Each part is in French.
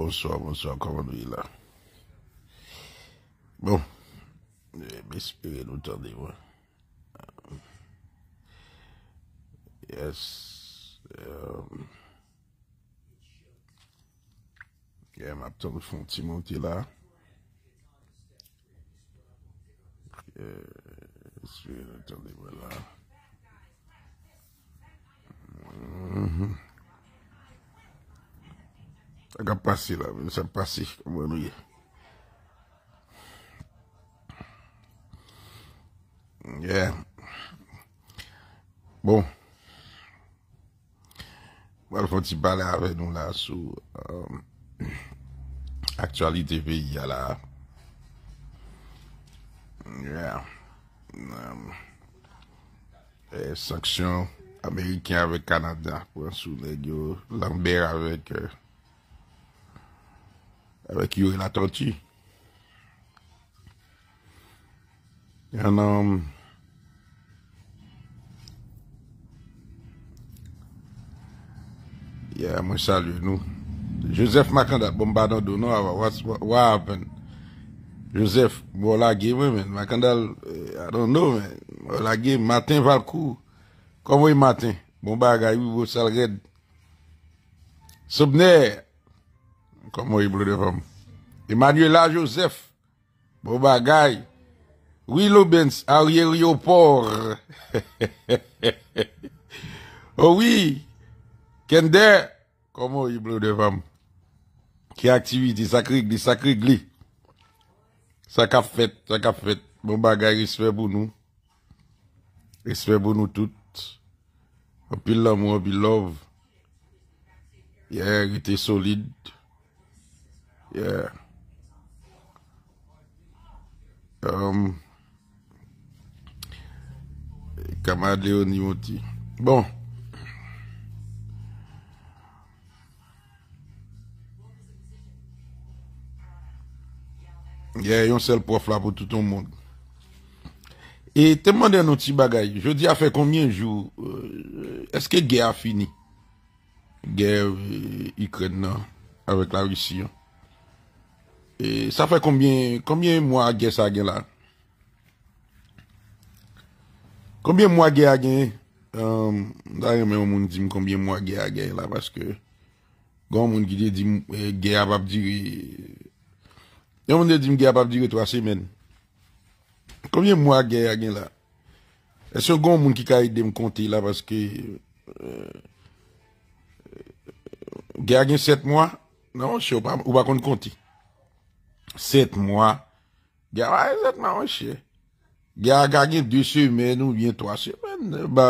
Bonsoy, bonsoy, konman nou yi la. Bon, m espire nou tan li wè. Yes, e, e, m ap tan nou fon ti moun ti la. E, m espire nou tan li wè la. M, m, m, Akan pasi la, mwen se pasi. Mwen mwen mwen. Yeah. Bon. Mwen fwant si bale ave nou la sou um, aktualite ve yala. Yeah. Yeah. Um, sanksyon Amerikyan ave Kanada pou ansou le yo lamber ave ke uh, Awek yo yon la tanti. Yon nou. Ya mwen sal yon nou. Joseph Makanda. Bamba nan do nou. What happen? Joseph. Mwen bon, la ge. Mwen euh, la ge. Matin valkou. Kou mwen matin. Bamba ga yon. Mwen sal red. Soubneye. comme moi, bleu de emmanuel Emmanuela Joseph, bon bagaille. Willow Benz, Ariel Port. oh oui, Kender, comment il bleu de femme. Qui activité, ça crigli, ça crigli. Ça qu'a fait, ça qu'a fait. Bon bagage, respect pour nous. Respect pour nous toutes. Un pile l'amour, un pile love. Hier, il était solide. Um, Kamade yon yon ti. Bon. Yon sel pof la pou touton moun. E teman den yon ti bagay. Je di a fe komyen jou. Euh, eske ge a fini? Ge euh, yon kren nan. Awek la vissi yon. E, sa fè konbyen, konbyen mwa a gè sa gen la? Konbyen mwa a gè a gen? E, dè yon mwen moun di m konbyen mwa a gè a gen la? Paske, gè yon moun ki di m e, gè a bab di... Yon mwen di m gè a bab di re 3 semen. Konbyen mwa a gè a gen la? E, se yon gè yon moun ki ka ide e m konti la? Paske, e, gè a gen 7 mwa? Nan, se yo pa, ou bakon konti. set mwa, gya wè zèt mwa wè chè. Gya gagen dè semen ou vyen toa semen, ba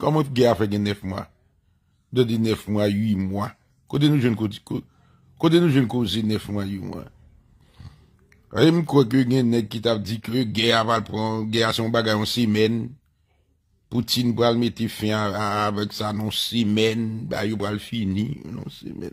komon gya fè gen nef mwa. Dè di nef mwa, yu mwa. Kode nou jen kouzi nef mwa yu mwa. Rèm kwa kè gen net ki tap di kre, gya wè alpran, gya son bagayon semen, poutin wè almeti fè an avèk sa non semen, ba yu wè alfini non semen.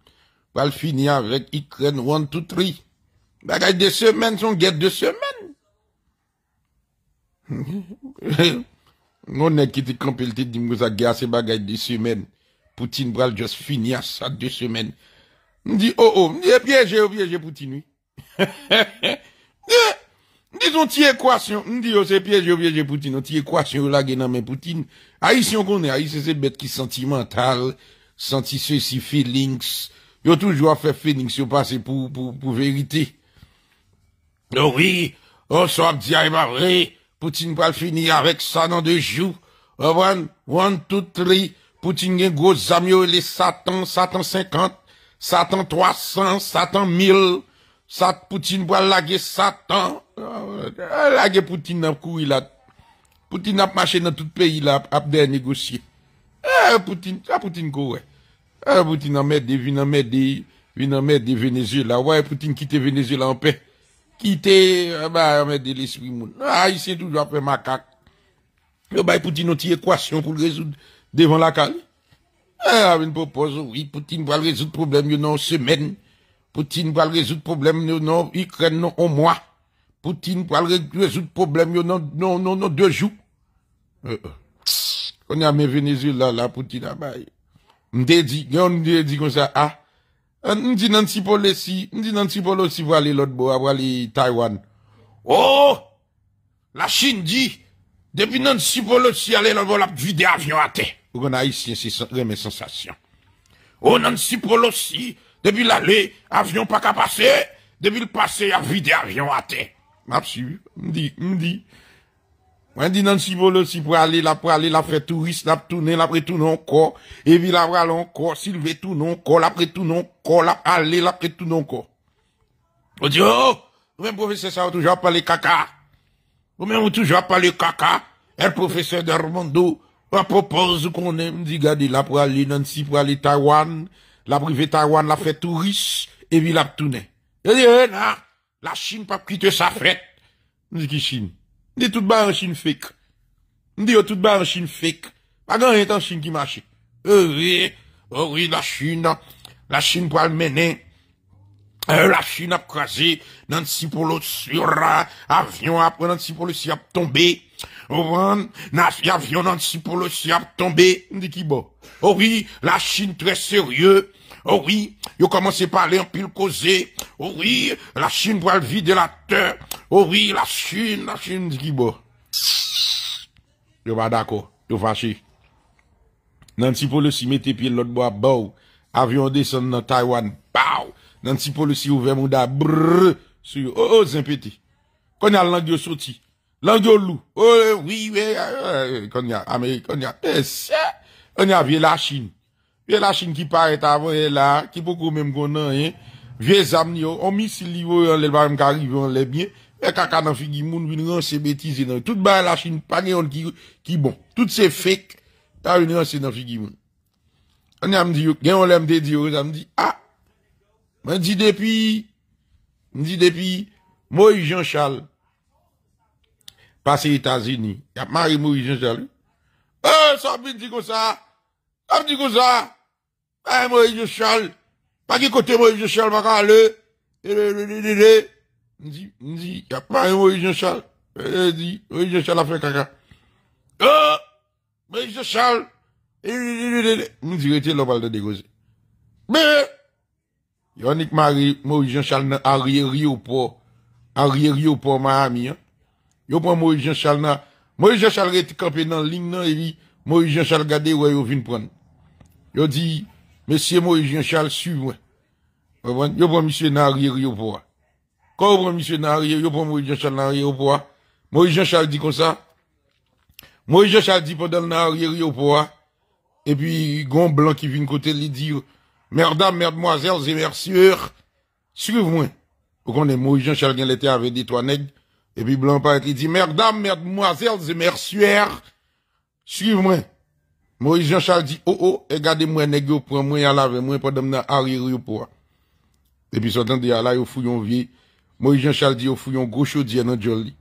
va le finir avec Ukraine one, two, three. bagages de semaines, son guette de semaine. On qui te de semaine. Poutine bral juste finir ça deux semaines. On dit, oh, oh, on dit, piégé, oh, piégé, Poutine, eh, Disons, équation, on dit, oh, c'est oh, Poutine, on oh, tire équation, mais Poutine. est, c'est bête qui sentimental, senti ceci, feelings, Yo toujours fait Phoenix, yo passer pour, pour, pour vérité. Oh oui, on soit dit, ah, vrai, e Poutine va finir avec ça dans deux jours. One, one, two, three. Poutine gen gros zamio, les Satan, Satan 50, Satan 300, Satan 1000. Ça, Poutine va laguer Satan. Laguer Poutine dans couille là. Poutine a marché dans tout pays là, a négocier. Eh, Poutine, ça, ah, Poutine, quoi, ouais. Ah, Poutine en met, vient en merde, vient en des Venezuela. Ouais, Poutine quitte Venezuela en paix. Quitte, ah bah, en des l'esprit moun. Ah, il s'est toujours fait macaque. Yo, eh bah, Poutine on une équation pour le résoudre devant la cale. Ah, une propose, oui, Poutine va résoudre le problème, non, semaine. Poutine va résoudre le problème, non, Ukraine, non, en mois. Poutine va résoudre le problème, non, non, non, non, deux jours. Euh, euh. on est à mes Venezuela, là, Poutine, là ah bah... M'te dit, dit comme ça, ah, euh, m'te Nancy si on dit Nancy si aussi pour aller l'autre bois, pour Taïwan. Oh! La Chine dit, depuis Nancy si aussi aller l'autre bois, la vide avion à terre. Vous connaissez ici c'est mes sensations. Oh, Nancy si aussi, depuis l'aller, avion pas qu'à passer, depuis le passé, a vide avion à terre. M'a suivi, m'dit, m'dit. Moi, dit Nancy Bolo, si pour aller, là, pour aller, là, faire touriste, là, tourner, là, après encore. Et puis, là, aller encore. S'il veut non, encore, la après encore, là, aller, là, après encore. On dit, oh! Vous-même, professeur, ça, toujours parler caca. Vous-même, toujours parler caca. Et le professeur Darmando, on propose qu'on aime, dit, regardez, là, pour aller, si pour aller, Taïwan, la privé Taïwan, la fait touriste, et puis, la tourner. Je dis, eh, là, la Chine, pas quitter sa fête. Je qui Chine? dit tout bas en Chine fake. On dit tout bas en Chine fake. Pas grand a Chine qui marche. Oh oui, oui, la Chine, la Chine pour le mener. Euh, la Chine a crasé, Nancy polo sur euh, avion après Nancy ciel a tombé. Au moins, Nancy avion le ciel a tombé. On dit qui bon? Oh oui, la Chine très sérieux. Oh Ouwi, yo komanse pale an pil koze Ouwi, oh la chine po al vide la teur oh Ouwi, la chine, la chine di ki bo Yo ba dako, yo fache Nan si polosi mette pi el lot bo a bou Avion deson nan Taiwan, paou Nan si polosi ouve mou da brrr Su yo, o o zin pete Konye al langyo soti Langyo lou, o e wii we Konye a Amerik, konye a eh, S Konye a vie la chine Et la Chine qui paraît avant là, qui beaucoup même qu'on hein, vieux amis, on mis livre on les barres qui arrivent, on les bien, et caca dans figu moun, vin rance bêtise, non. toute bah, la Chine, pas n'importe qui, qui bon. Tout ces fake, ta une rance dans figu moun. On a dit, gen on l'aime de on a dit, ah, on dit depuis, on dit depuis, Moïse Jean-Charles, passé États-Unis, y a Marie Moïse Jean-Charles. Eh, ça, dit comme ça, ça, dit comme ça, ah, Moïse Charles, pas qui côté Moïse Charles, pas eh, le, le, dit, dit, y a pas un Moïse Charles. Il eh, dit, Moïse Charles a fait caca. Oh! Moïse Charles, de Mais, Marie, Moïse Jean-Charles, a Miami, hein. Yo prend Moïse Jean-Charles Moïse charles campé dans ligne et Moïse Jean-Charles dit, Monsieur Moïse Jean-Charles suivez moi comprenez? prends monsieur dans riopoix Quand vous prenez monsieur dans je prends Moïse Jean-Charles dans arrière Moïse Jean-Charles dit comme ça. Moïse Jean-Charles dit pendant dans arrière Et puis gon blanc qui vient de côté lui dit, "Mesdames, mesdemoiselles et messieurs, suivez-moi." Vous connaissez Moïse Jean-Charles il était avec des trois nègres et puis blanc pas il dit "Mesdames, mesdemoiselles et messieurs, suivez-moi." Moïse Jean-Charles dit, oh, oh, regardez-moi, eh, nègre, prends moi à laver, moi, pendant que arrière, pour. Et puis, sortant de là, yo fouillon vie. Moïse Jean-Charles dit, yo fouillon gros chaudier dans Jolly.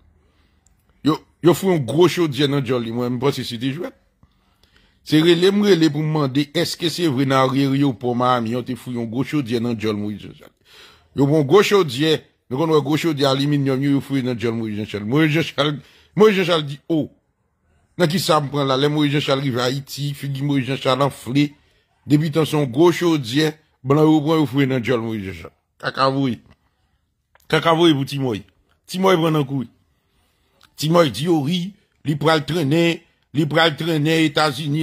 Yo, yo fouillon gros chaudier dans Jolly. Moi, je pense que c'est des jouets. C'est relé, m'relé pour me est-ce que c'est vrai dans arrière, pour ma ami, on te fouillon gros chaudier dans Jolly, Moïse Jean-Charles. Yo bon gros chaudier, nous, on gros chaudier aluminium, yo fouillon dans Jolly, Moïse Jean-Charles. Moïse Jean-Charles, Moïse Jean-Charles dit, oh, Nan qui sa mpren la, Jean Charles rive Haïti, Jean Charles son gros chodye, blanc ou pran ou nan djol Jean Charles. pou Timoy. Timoy nan Timoy di li pral li pral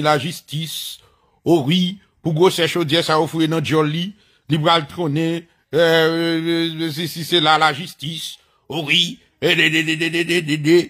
la justice, ori oh, pou gros se ou sa ou dans nan li, euh, euh, euh, si se la la justice, ori, de de de de de de,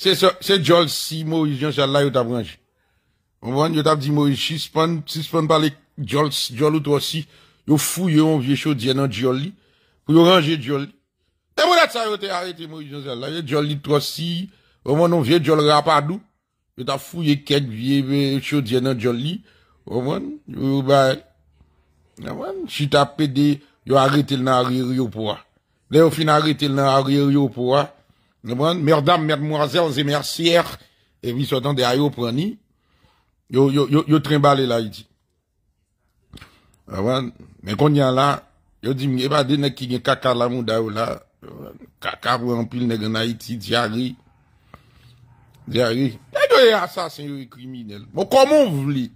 C'est c'est Joel si Maurice Jean-Charles là, il t'a branché. On voit, il dit Maurice, suspend, suspend par les Joel, Joel ou toi aussi, il fouille, un vieux chaudier dans Joel, pour ranger Joel. Et moi, là, ça a été arrêté Maurice Jean-Charles là, Joel toi aussi, au moins, on vieux Joel rapadou, il t'a fouillé quelques vieux chaudier dans Joel, au moins, bah, si t'as pédé, il a arrêté le dans arrière, il pour Là, il final, arrêté le dans arrière, il pour Mesdames, mesdemoiselles et mercières, et vice dans des aïeux pour yo yo, yo, yo, yo trimballé l'Haïti. Mais qu'on y a là, yo dit, qu'ils ont pas des nègres qui gen caca la mouda ou là, caca pour pile nèg en Haïti, diari, Diari. Nègre est assassin, yo criminel. Mais comment vous voulez?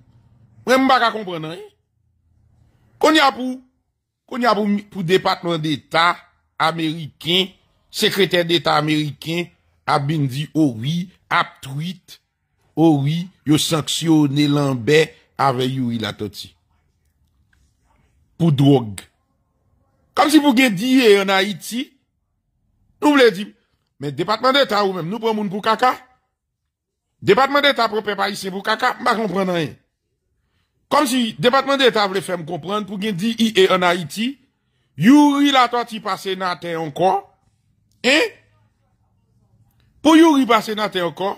Même pas comprendre, hein? Qu'on y a pour, qu'on y a pour, pour département d'État américain, secrétaire d'État américain a bien dit oh oui, a tweet, oh oui, yo sanctionné Lambert avec Yuri Latoti. Pour drogue. Comme si vous dit en Haïti, nous voulons dire, mais département d'État ou même, nous prenons pour caca. Département d'État pour préparer ici pour caca, je ne comprends rien. Comme si département d'État voulait faire me comprendre pour dire, est en Haïti, Yuri Latoti t-il encore, Po yon ripasenate an kon,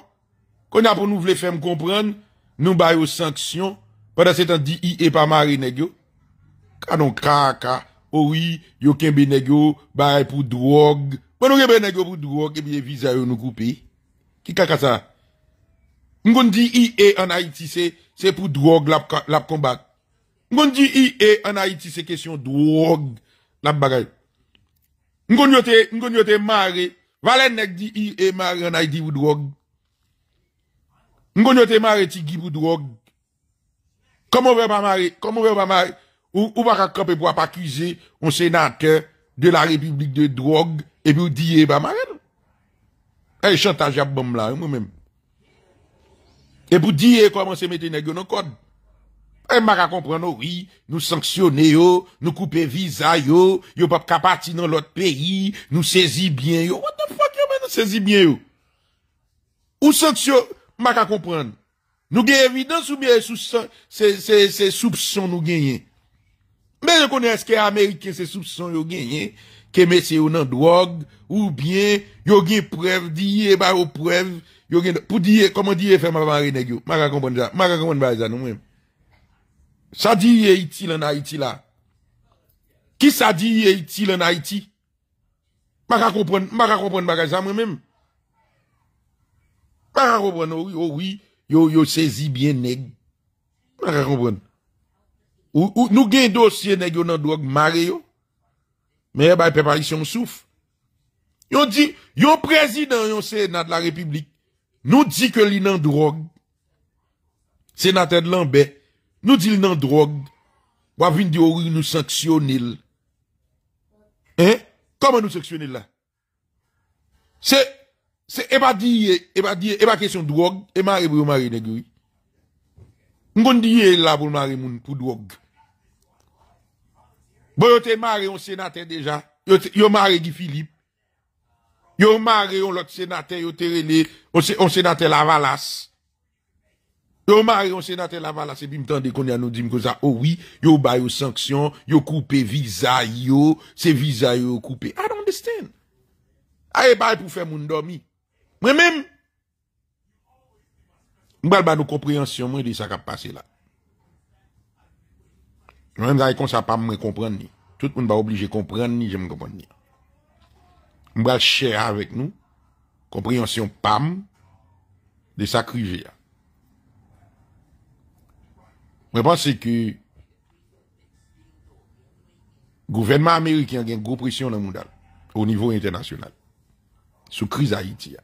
kon ya pou nou vle fem kompren, nou bay ou sanksyon, padan se tan di i e pa mare negyo. Kanon kaka, owi, yo kembe negyo, bay pou drog, panon kembe negyo pou drog, ebye vizayon nou koupi. Ki kaka sa? Mgon di i e an Haiti se, se pou drog lap kombat. Mgon di i e an Haiti se, se pou drog lap kombat. M'gon yote, m'gon yote mare. Valen nek di i e mare en Haïti ou drog. M'gon yote mare ti gibou drogue Comment on veut pas mare, comment on veut pas mare. Ou, ou pas qu'on peut pas accuser un sénateur de la République de drogue et puis ou di e eh pas ben, mare. Eh, chantage à bombe là, moi-même. Et pour dire comment se mette nek dans en code. Et eh, m'a comprendre, oui, nous sanctionner, yo, nous couper visa, yo, yo pas capable dans l'autre pays, nous saisis bien, yo. What the fuck, yo, mais nous saisis bien, yo. Ou sanction, m'a comprendre. Nous gagnons évidence ou bien sous, c'est, c'est, c'est soupçon nous gagnons. Mais je connais est-ce que américain, c'est soupçon yo gagné, que monsieur ou nan drogue, ou bien, yo gagne preuve, dit, bah, ou preuve, yo gagne, pour dire, comment dire, faire ma marine, yo. M'a comprendre ça, m'a comprendre bah, ça, nous même. Ça dit est il en Haïti là. Qui ça dit est il en Haïti? Je comprendre, comprends pas comprendre ça oh moi-même. Je ne comprendre, pas. Oui, oh oui, yo, yo saisi bien nèg. Je ne comprendre. Ou, ou, nous gagnons dossier nèg yo nan drogue Mario. Mais bah, préparation souffle. Yo dit, yo président, yo sénat de la République, nous dit que li nan drogue. Sénateur Lambert, nous disons dans drogue. Ou dire nous sanctionnons. Hein? Comment nous sanctionnons là? C'est, c'est, et pas dire, question de drogue, et Marie pour mari nègre. Nous dire là pour moun pour drogue. Bon, yo te un sénateur déjà. Yo, mari Marie Guy Philippe. Yo Marie un autre sénateur, yo te relé, un sénateur Lavalas. Yo mari on sénateur là c'est puis m'tende qu'on a nous dit que ça, oh oui, yo ba yo sanction, yo coupé visa yo, c'est visa yo coupé. I don't understand. Aye ba pour faire moun dormi. Moi même m'bal ba nous compréhension moi de ça qui passé là. Moi même ça comme s'a pas me comprendre ni. Tout le monde obligé comprendre ni, j'aime comprendre ni. M'bal cher avec nous compréhension pam de sa je pense que le gouvernement américain a une grosse pression dans au niveau international, sous crise Haïti.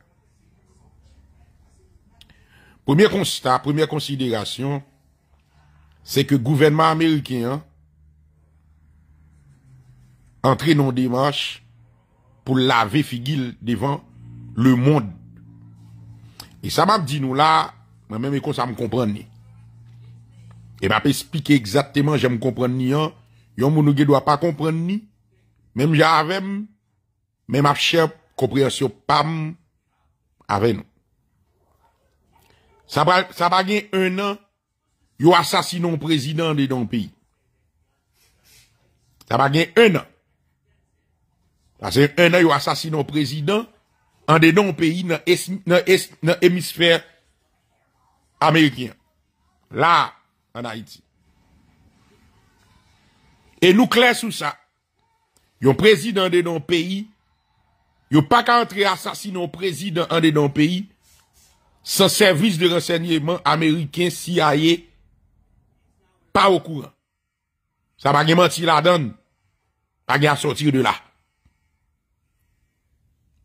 Premier constat, première considération, c'est que le gouvernement américain entré dans démarche pour laver figuille devant le monde. Et ça m'a dit nous là, moi-même, et ça me comprendre. Et m'a expliqué exactement, j'aime comprendre ni un, yon moun ne doit pas comprendre ni, même j'avais, même ma chère compréhension pam, avec nous. Ça va, ça va gagner un an, yon un président de dans pays. Ça va gagner un an. Parce que un an, yon un président, en de dans pays, dans l'hémisphère américain. Là, en Haïti. Et nous clair sur ça. Yon président de nos pays, yon pas qu'à entrer assassiner un président de nos pays, sans service de renseignement américain CIA, pas au courant. Ça va menti la donne. Pas à sortir de là.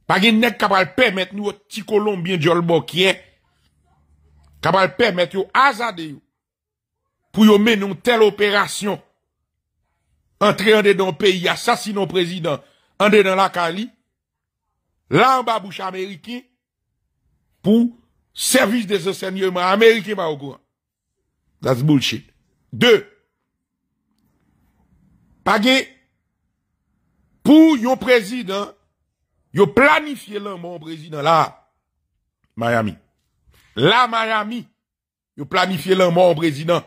Pas de nek capable permettre nous petit colombien Jolbo qui est capable permettre yo pour mener une telle opération, entrer en dedans pays, le président, en dedans la Cali, là en bas bouche américain, pour service des enseignements américains pas bah, au courant. That's bullshit. Deux, pas pour yon président, yon planifié l'un mon président là, Miami. Là, Miami, yon planifié l'un mon président.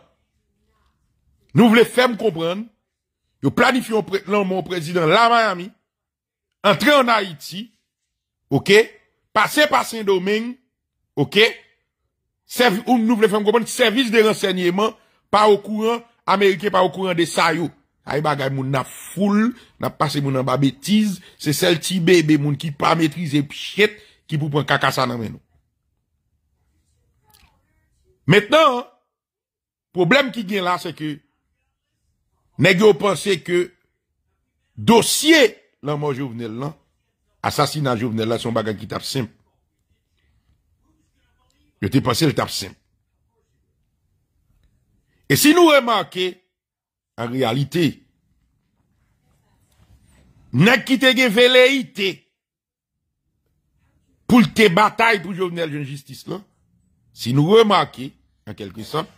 Nous voulons faire comprendre, nous planifions mon président la Miami, entrer en Haïti, ok, passer par Saint-Domingue, ok, ou nous voulons faire comprendre, service de renseignement, pas au courant, américain pas au courant de ça, yo. Aïe bagay moun na foule, na passé moun en bas bêtise, c'est celle qui bébé moun qui pas maîtriser pichette, qui pou prendre caca ça dans Maintenant, hein, problème qui vient là, c'est que nèg yo pensé que dossier la mort Jovenel là, assassinat Jovenel là, son bagage qui tape simple. Je t'ai pensé le tape simple. Et si nous remarquons, en réalité, nous qui te gen velléité pour te bataille pour Jovenel jeune justice là, si nous remarquons, en quelque sorte,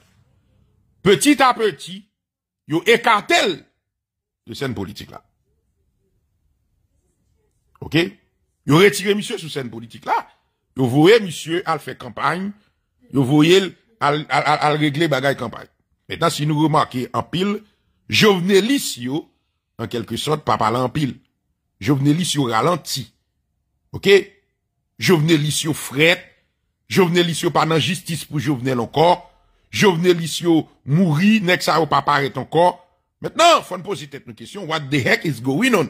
petit à petit, yo écartel de scène politique là. OK Yo retiré monsieur sur scène politique là. Yo voyez monsieur à faire campagne, yo voyez à régler bagaille campagne. Maintenant si nous remarquons en pile Jovenelis yo en quelque sorte pas parler en pile. Jovenelis yo ralenti. OK Jovenelis yo fret, Jovenelis yo pas dans justice pour Jovenel encore. Jovenel Isio mourit, nek ça papa est encore. Maintenant, faut nous poser tête question, what the heck is going on?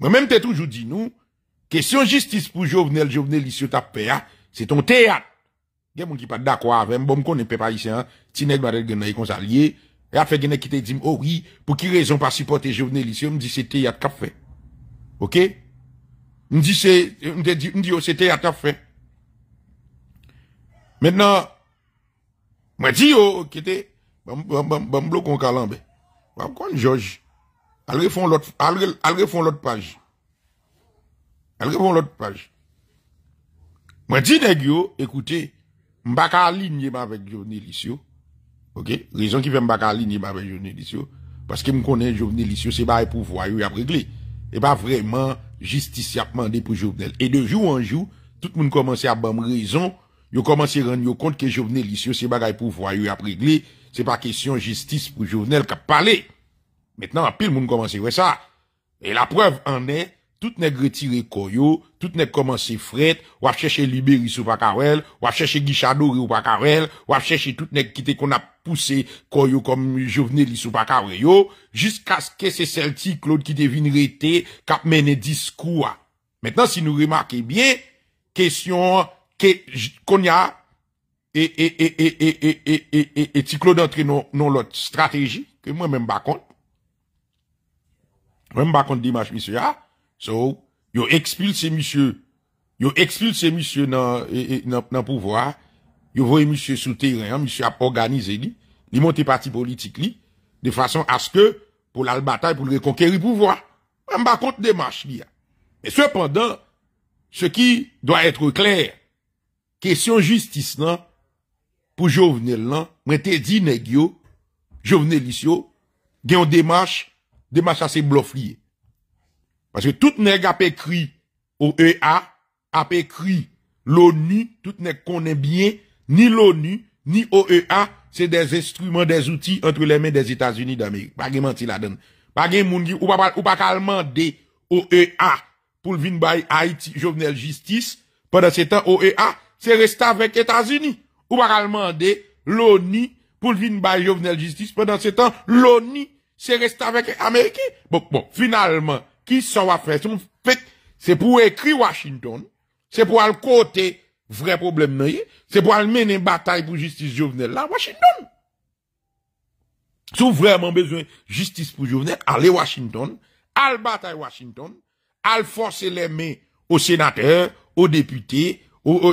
Moi-même, t'ai toujours dit nous, question justice pour Jovenel, Jovenel Isio hein. c'est ton théâtre. Gen moun qui pas d'accord avec, bon, ne pe pas ici, hein, ti nek doit être gagné comme ça et après, gen qui te dit, oh oui, pour qui raison pas supporter Jovenel Isio, me dit c'est théâtre qu'a fait. Ok? Me dit c'est, me dit, oh, c'est théâtre qu'a fait. Maintenant, moi dis yo qui était bam bam en calambe. Bah, On connait George. Allez, font l'autre allez font l'autre page. Allez, font l'autre page. Moi dis nèg écoutez, m'pa pas aligné avec Jonelicio. OK, raison qui fait m'pa pas aligné avec Jonelicio parce que me connaît ce c'est pas pouvoir y a réglé. Et pas vraiment justice y a demander pour Jovenel. Et de jour en jour, tout le monde commence à bam raison yo commencé à rendre compte que Jovenel ici, c'est bagaille pour voir, yo après c'est pas question justice pour Jovenel qui a parlé. Maintenant, pile monde commence à voir ça. Et la preuve en est, tout nèg retiré koyo, tout nèg commencé fret, ou à chercher Libéry sous Pacarel, ou à chercher Guichadori ou Pacarel, ou à chercher tout nèg qui qu'on a poussé koyo comme Jovenel sous Pacarel jusqu'à ce que c'est celle-ci Claude qui devine rété, cap mené discours. Maintenant, si nous remarquons bien, question que a et et et et et et et et et et non l'autre stratégie que moi même pas compte. Même pas compte démarche e, e, hein, monsieur a. So, yo expulsez monsieur. Yo expulsez monsieur dans le pouvoir. vous voyez monsieur sous terrain, monsieur a organisé lui, il parti politique de façon à ce que pour la bataille pour reconquérir pouvoir. Même pas compte démarche là. Mais cependant ce qui doit être clair, Question justice pour pour jovenel là, moi te dit neg yo, jovenelis démarche démarche à assez demache Parce que tout n'est pas écrit OEA, EA, ap écrit l'ONU, tout nèg connaît bien, ni l'ONU, ni OEA, c'est des instruments, des outils entre les mains des états unis d'Amérique. Pas gen menti la donne pas gen moun ou pas ou pas kalman de OEA pour venir bay Haïti, Jovenel Justice, pendant ce temps, OEA, c'est rester avec États-Unis. Ou pas demander l'ONU pour venir Jovenel Justice. Pendant ce temps, l'ONU, c'est resté avec Américains. Bon, finalement, qui s'en va faire C'est pour écrire Washington. C'est pour aller côté vrai problème, c'est pour aller mener une bataille pour justice Jovenel là, Washington. Si vous vraiment besoin De justice pour Jovenel, allez Washington, allez bataille Washington, allez forcer les mains aux sénateurs, aux députés, au,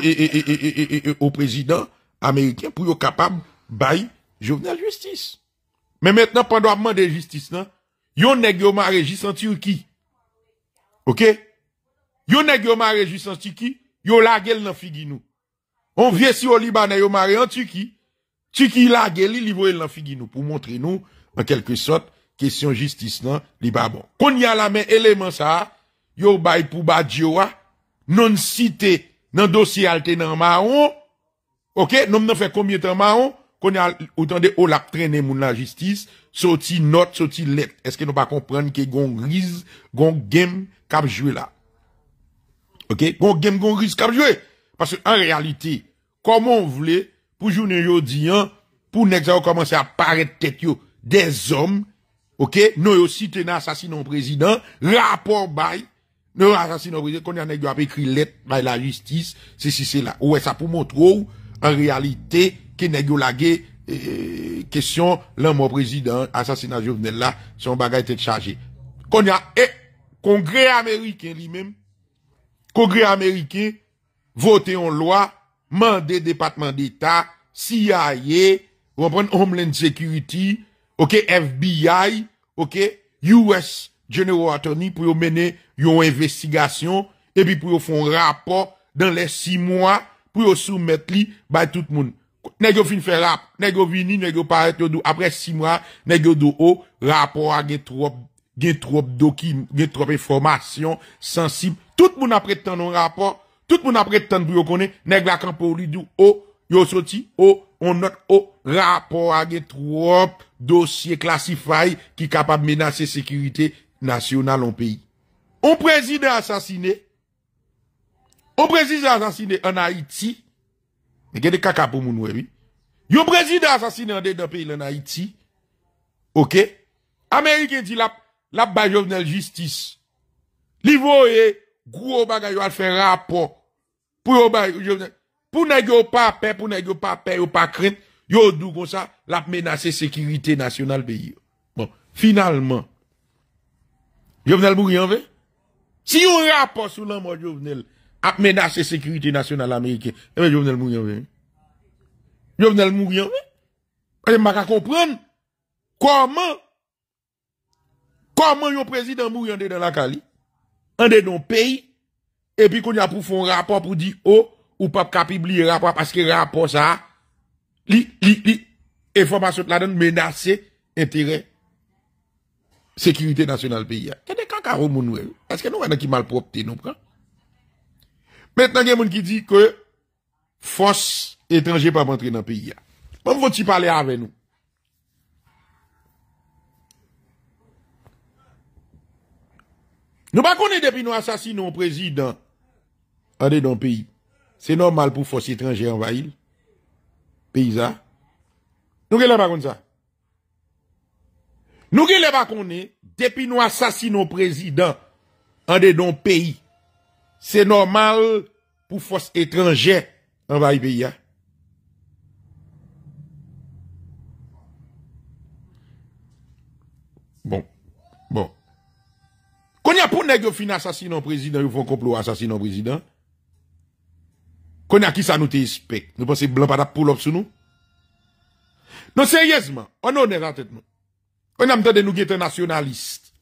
au président américain pour être capable bail Jovenel Justice. Mais maintenant, pendant le de justice, non, yon nèg yo Régis en Turquie. OK? Yon nèg yo Régis en Turquie, yo lagel nan figi On vient si au Libanais yo maré en Turquie. Turquie lagel li voye nan figi pour montrer nous, en quelque sorte, question justice nan, li ba bon. Kon y a la main élément ça, yo pou pour Badjoa, non cité dans dossier alternant dans maron OK nous on fait combien de temps maron qu'on a autant de haut la traîner monde la justice sorti note sorti lettre est-ce que nous pas comprendre que gon rise gon game cap joué là OK gon game gon rise cap parce qu'en réalité comme on voulait pour jouer aujourd'hui pour pas commencer à paraître tête des hommes OK nous aussi té assassinat président rapport baï nous quand il qu'on a pas écrit lettre par la justice, c'est si c'est là. Ouais, e ça pour montrer en réalité que nèg la question l'homme au président assassinat Jovenel là, son bagage était chargé. Qu'on a eh, congrès américain lui-même congrès américain voté en loi mandé département d'état, CIA, on prend Homeland Security, OK FBI, OK US General attorney pour mener une investigation et puis pour faire un rapport dans les six mois pour soumettre li by tout le monde. Nèg fin faire rap, nèg vini, nèg paraît après six mois, nèg do haut rapport a gen trop gen trop documents, gen trop information sensibles. Tout le monde a prétendu un rapport, tout le monde a prétendu pour connaître nèg la pour li do haut, yo sorti haut on note au rapport à trop dossier classifié qui capable menacer sécurité national en pays. Un président assassiné. Un président assassiné en Haïti. Mais a des caca pour moun, oui. un président assassiné en dedans pays en Haïti. OK? Américain dit la, la ba justice. Li voye, gros bagage, yo al rapport. Pour yo Pour ne pas paix, pour ne pas paix, yo pas crainte. Yo dou comme ça, la menace sécurité nationale pays. Bon, finalement, Jovenel mourir en Si on rapport sur la de Jovenel, à menacer sécurité nationale américaine, eh bien, Jovenel mourir en Jovenel mourir Je ne pas comprendre comment, comment un président mourir dans la Cali, en dans pays, et puis qu'on y a pour faire un rapport pour dire, oh, ou pas qu'à publier rapport parce que rapport ça, li, li, li, information là-dedans menacer intérêt sécurité nationale pays. Qu'est-ce e? que nous avons est que nous qui propre, nous prend Maintenant, il y a des gens qui disent que force étrangère pas entrer dans le pays. Comment vont parler avec nous Nous ne connaissons depuis nous assassinons un président dans le pays. C'est normal pour force étrangère envahir. Pays Nous ne connaissons pas comme ça. Nous qui les pas depuis nous assassinons président en des pays, c'est normal pour force étrangère envahir pays. Hein. Bon, bon. Qu'on y a pour nèg fin assassinant président, ils font complot au président. Qu'on y a qui ça nous t'expecte? Nous pensons blanc pas pour l'op sous nous? Non, sérieusement, on honnête à tête nous. On a entendu nous qui étions nationalistes.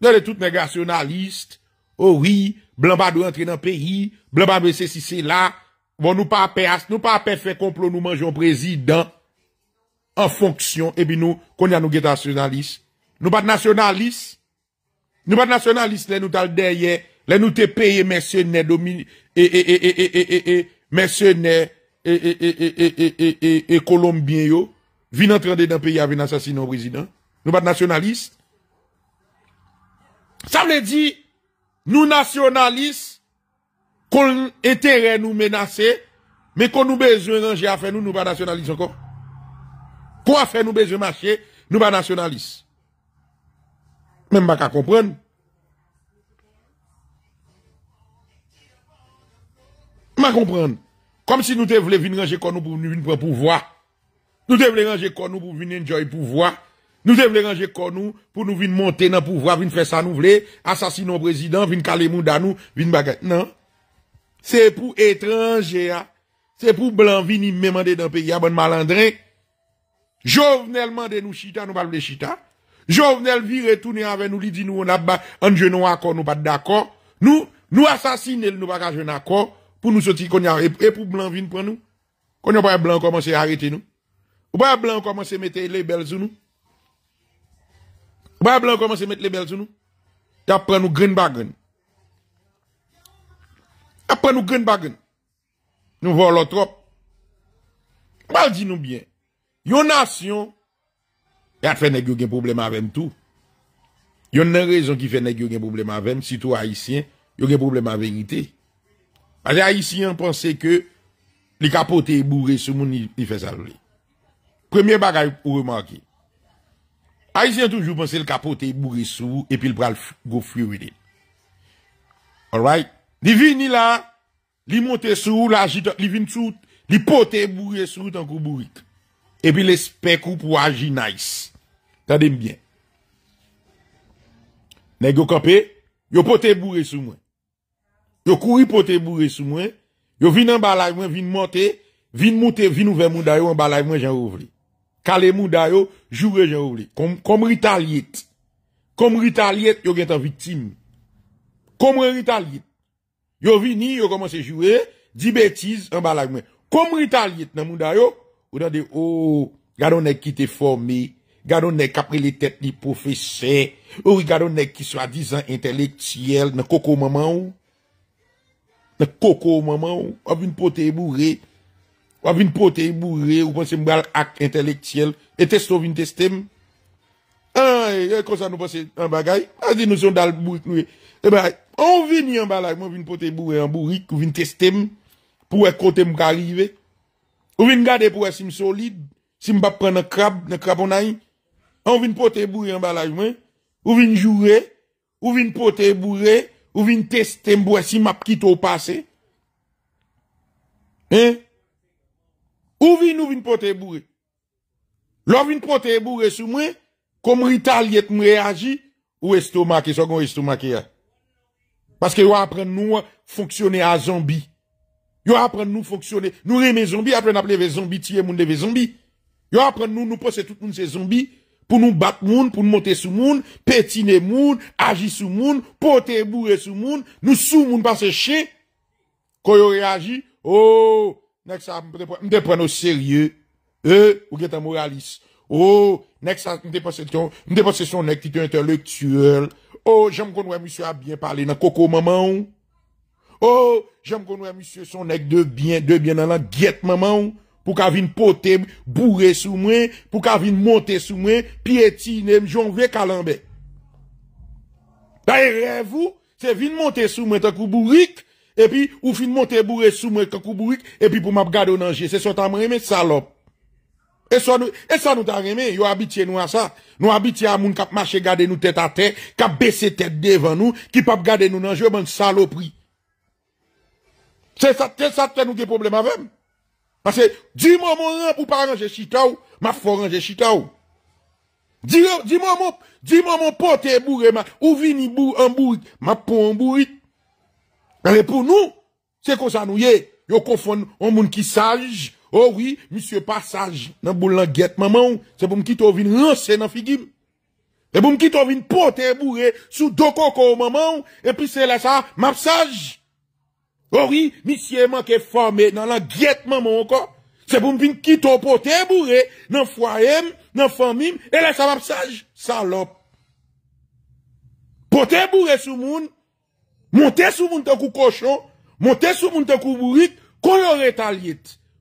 Nous sommes tous nationalistes. Oh oui, blanc doit entrer dans le pays, blanc pas c'est si c'est là. Bon, nous pas à nous pas à Fait complot, nous mangeons président en fonction, et puis nous, qu'on a nous qui nationalistes. Nous pas nationalistes. Nous pas nationalistes, là, nous t'as derrière, là, nous t'es payé mercenaires, domini, et, et, et, et, et, et, et, mercenaires, et, et, et, et, et, et, yo, viennent dans le pays avec un assassinat président. Nous pas nationalistes. Ça veut dire, nous nationalistes, qu'on intérêt nous menacer, mais qu'on nous besoin ranger à faire nous, nous pas nationalistes encore. Quoi faire nous besoin marcher, nous pas nationalistes. Même pas ne comprendre. Pas comprendre. Comme si nous devions venir ranger pour nous pour nous venir prendre pouvoir. Nous te ranger pour nous pour venir enjoy pouvoir. Nous devons ranger corps nous pour nous venir monter dans le pouvoir, venir faire ça nous voulons, assassiner le président, venir caler mouda nous, venir bagarre. Non. C'est pour étranger ah. c'est pour blanc venir même dans le pays, à ah, bon malandrin. Jovenel mande nous chita, nous parlons de chita. Jovenel vire retourner avec nous, lui dit nous, on a un genou accord, nous pas d'accord. Nous, nous assassiner, nous pas un accord pour nous sortir qu'on a, et pour blanc venir prendre nous. Qu'on a pas blanc commencer à arrêter nous. Ou pas blanc commencer à mettre les belles sur nous. Bois blanc commence à mettre les belles sur nous. T'apprends nous green bagun. pris nous green bagun. Nous volons trop. Mal dit nous bien. Yon nation, y a fait nèg yon gen problème avec tout. a une raison qui fait nèg yon gen problème avec si toi haïtien, a un problème avec vérité. Parce haïtien pensaient que li et bourrés ce moun, il fait ça. Premier bagage pour remarquer. Ay si an toujou ponsel ka pote bouri sou epi l pral go fri ou ide. Alright? Di vini la, li pote bouri sou tan kou bourik. Epi l espè kou pou aji nais. Tade mbyen. Nè gyo kope, yo pote bouri sou mwen. Yo kou yi pote bouri sou mwen. Yo vin an balay mwen, vin monte, vin moute, vin ouve moun dayo an balay mwen jan rouvri. Kale les yo, joure j'en oubli. Comme, comme ritaliet. Comme ritaliet, yo gen victime. Comme ritaliet. Yo vini, yo commence à jouer, dit bêtises, en balag Comme ritaliet nan mouda yo, ou dan oh, garon nek qui te formé, qui nek après les têtes ni professeurs, ou oh, gardons nek qui soi-disant intellectuel, nan koko maman ou. Nan koko maman ou, une pote bourré, Ou vin pote yi bourre, ou pon se mbe al ak intelektiyel. E testo vin testem. A, e, e, kon sa nou pon se yi an bagay. A, e, nou son dal bourik nou e. E ba, e, ou vin yi an balajman, vin pote yi bourre an bourik. Ou vin testem. Pou e kote mbe gari ve. Ou vin gade pou e sim solide. Sim bap pren nan krab, nan krabonay. Ou vin pote yi bourre an balajman. Ou vin jure. Ou vin pote yi bourre. Ou vin testem pou e sim apkito pase. E, e. Ou vin nous vin pote bourré. L'on vin pote bourré sous moi, comme ritalier me réagit, ou estomac, et second estomac Parce que yon appris nous fonctionner à zombie. Yo appris nous fonctionner, nous les zombies, après à des zombies, tirer moun des zombies. Yo appris nous, nous pose tout moun monde c'est zombies, pour nous battre moun, pour nous monter sous moun, pétiner moun, agir sous moun, porter bourré sous moun, nous sous moun parce chien, quand yon réagit, oh, Next, ça m'te prendre au sérieux. Euh, ou gen moraliste. Oh, next, ça m'te ton, m'te son nèg qui est intellectuel. Oh, j'aime qu'on voit monsieur a bien parlé dans coco maman. Oh, j'aime qu'on voit monsieur son nèg de bien, de bien dans la guette maman pour qu'à vienne poter bourrer sous moi, pour qu'à vienne monter sous moi, piétiner me jonver, calambé. D'ailleurs, vous, c'est vienne monter sous moi t'as coup bourrique et puis ou fin monter bourré sous moi kakou bourrique et puis pour m'abgarder garder danger. c'est ça t'a remé salope et ça nous et ça nous t'a remé yo habitué nous à ça nous habitué à moun k'ap marcher garder nous tête à tête k'ap baisser tête devant nous qui pas garder nous dans jeu ben saloperie c'est ça c'est ça que nous des problèmes avec parce que du moment pour pas ranger chita ou m'a faut ranger dis dis moi dis moi mon pote bourré ma ou vini bou en bourrique m'a pour en bourrique mais pour nous, c'est comme ça nous y Yo confond un monde qui sage. Oh oui, monsieur pas sage. Nan boulan guette maman, c'est pour me quitter vin lancer dans figim. Et pour me quitter vin porter bourré sous deux coco maman et puis c'est là ça, m'a sage. Oh oui, monsieur manque formé dans la guette maman encore. C'est pour me quitter quitter porter bourré dans foyer, dans famille et là ça m'a sage. Salope. Porter bourré sous monde Montez sur moun kou cochon, montez sur moun kou bourrique, qu'on le rétalier.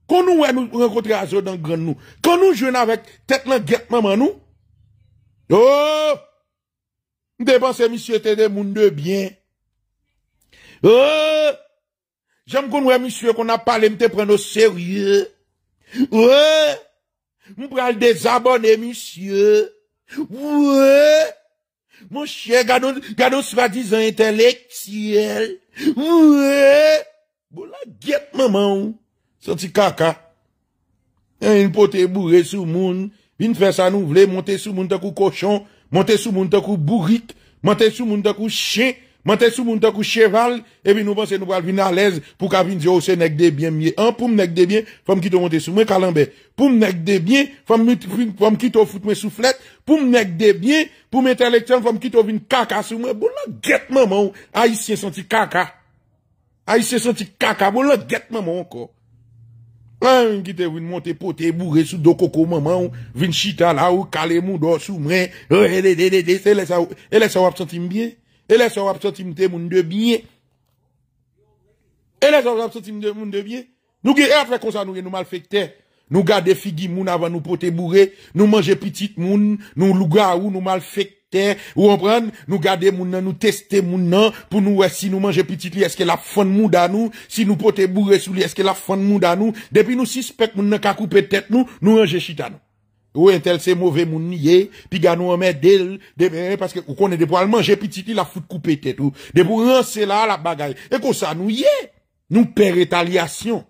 qu'on nous rencontrons à dans le grand nous, quand nous jouons avec tête la guette maman nous, oh, dépensez monsieur t'es des moun de bien. Oh, j'aime qu'on ouais monsieur qu'on a parlé te prendre au sérieux. Ouais, des abonnés, monsieur. Ouais. Mon chè, gado sva di zan enteleksiyel. Mwè! Bo la gèt maman ou. Soti kaka. En yon pote mwè sou moun. Vin fè sa nou vle, monte sou moun takou koshon. Monte sou moun takou burik. Monte sou moun takou chè. Mante sou moun takou cheval, evi nou panse nou val vi nan lez, pou ka vin diyo oh, se negde bien miye. An pou m negde bien, fam kitou mante sou mwen kalambe. Pou m negde bien, fam kitou foute mwen souflet, pou m negde bien, pou m entelektyon, fam kitou vin kaka sou mwen, bou la get maman ou, a y siye senti kaka. A y siye senti kaka, bou la get maman ou ko. An kitou vin mante pote, bourre sou do koko maman ou, vin chita la ou, kalem moun do sou mwen, oh, e, e le sa wap sentim bien. Et est sur absentim de monde de bien. Et est sur absentim de monde de bien. Nous avons fait comme ça, nous, nous malfectons. Nous gardons figi moun avant nous poter bourré. Nous manger petites moun. Nous lougarou, où nous malfectons. Ou on prend, nous garder moun nan, nous tester moun nan, pour nous voir si nous manger petites li, est-ce que la faim moun à nous, si nous poter bourré sous li, est-ce que la faim moun à nous, depuis nous suspectons moun nan qu'a couper tête nous, nous ranger chita nous. Ou tel c'est mauvais moun puis ganou en d'elle, parce que, ou connaît des pour manger petit, il a coupé couper tête ou, de pour c'est là, la bagaille. Et comme ça, nous yé, nous paie rétaliation.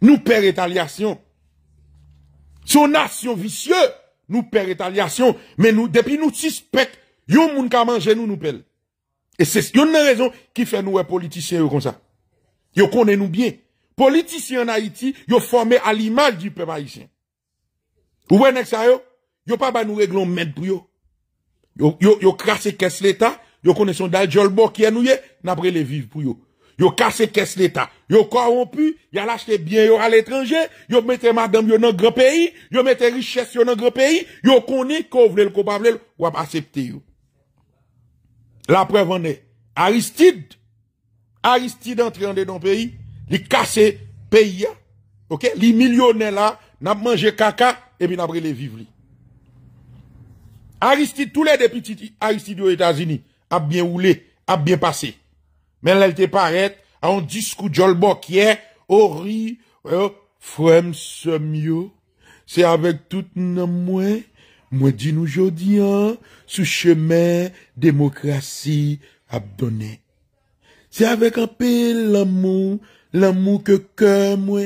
Nous paie rétaliation. Son nation vicieux, nous paie rétaliation, mais nous, depuis nous suspect, yon moun ka manger nous, nous paie. Et c'est une raison qui fait nous, politiciens, comme ça. Yo connaît nous bien. Politiciens en Haïti, yo formé à l'image du peuple haïtien. Ou ouais, nex yo, yo pas ba nous réglons mettre pour yo. Yo, yo, yo crasse caisse l'État, yo connaissons son dal jolbo qui est nous pas les vivre pour yo. Yo casse caisse l'État, yo corrompu, Y'a acheté bien yo à l'étranger, yo mette madame yo dans grand pays, yo mette richesse yo dans grand pays, yo connaît qu'on voulait le coupable, ou accepter yo. La preuve en est, Aristide, Aristide entré dans le pays, il casse pays, ok? Les millionnaires là, n'a mangé caca, et après les vivre. Aristide, tous les députés petits Aristide aux États-Unis, a bien roulé, a bien passé. Mais là, elle te à un discours de qui est, horrible. Euh, c'est mieux. C'est avec tout le moins, moi dis nous aujourd'hui, hein, sur chemin, démocratie, donné. C'est avec un peu l'amour, l'amour que cœur moi,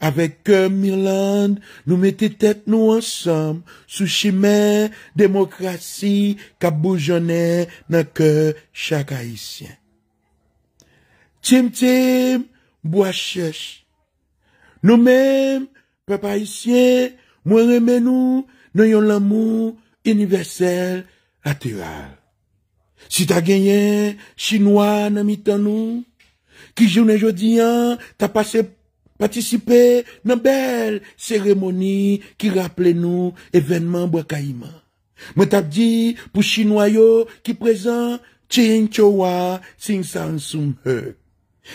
Avek ke Mirlande, nou meti tet nou ansom, sou chimè, demokrasi, kaboujonè, nan ke chakayisyen. Tim-tim, boua chèch, nou mèm, pepayisyen, mwen remè nou, nou yon lamou, inyvesèl, atiral. Si ta genyen, chinois nan mitan nou, ki jounen jodi an, ta pase pou, participer à belle cérémonie qui rappelait nous événement Bwakaïma. Mais t'a dit, pour Chinois qui présent, chinchoa Sing Sansum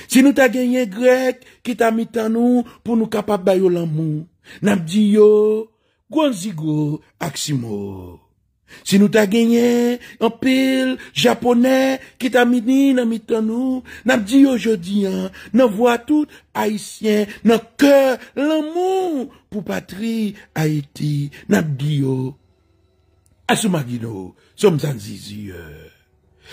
Si nous t'a gagné grec qui t'a mis en nous pour nous capables de l'amour, n'a dit yo, Aximo. Si nous t'as gagné un pile japonais qui t'a midi dans mitan nous, n'a dit aujourd'hui hein, vois voit tout haïtien n'a cœur l'amour pour patrie Haïti, n'a dit yo oh. Asumagino, sommes en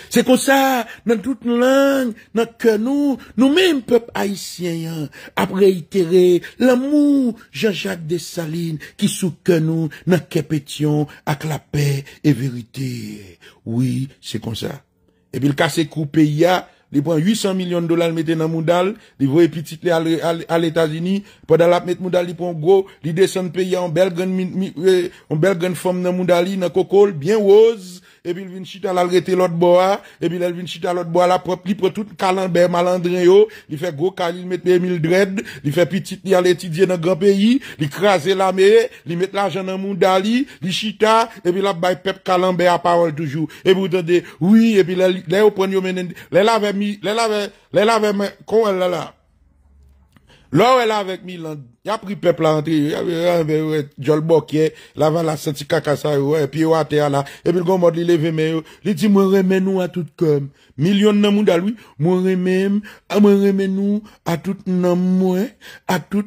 c'est comme ça, dans toute langue, dans que nous, nous-mêmes, peuple haïtien, hein, après itérer l'amour Jean-Jacques Dessalines qui sous que nous, dans pétion, avec la paix et vérité. Oui, c'est comme ça. Et puis le cas, c'est coupé, il y a, 800 millions de dollars, il dans dans Moudal, il voit petit à l'États-Unis, pendant la mettre Moudal, il prend gros, il descend pays en belle grande, en euh, belle grande forme dans Moudal, dans cocole bien rose, et puis il vient chita l'arrêter l'autre bois, hein. et puis il vient chita l'autre bois la propre, il prend tout le ben, malandrin yo, il fait gros cal, il met mille dreads. il fait petit il allait étudier dans grand pays, il crase l'armée, il met l'argent dans le monde d'Ali, il chita, et puis la baille pep calambert à parole toujours. Et vous entendez, oui, et puis là, là, on prend yo menende, là, l'avait mis, là, l'avait, là, là. comment elle là là? Là, elle avec Milan, y a pris peuple à entrer, y avait Jol Bokye, la senti kaka ça, et puis à là, et puis le mode de leve mais, yo, dit moi remè nous à tout comme, million monde à lui, moi remè, ah, moi remè nous à tout non moi, à tout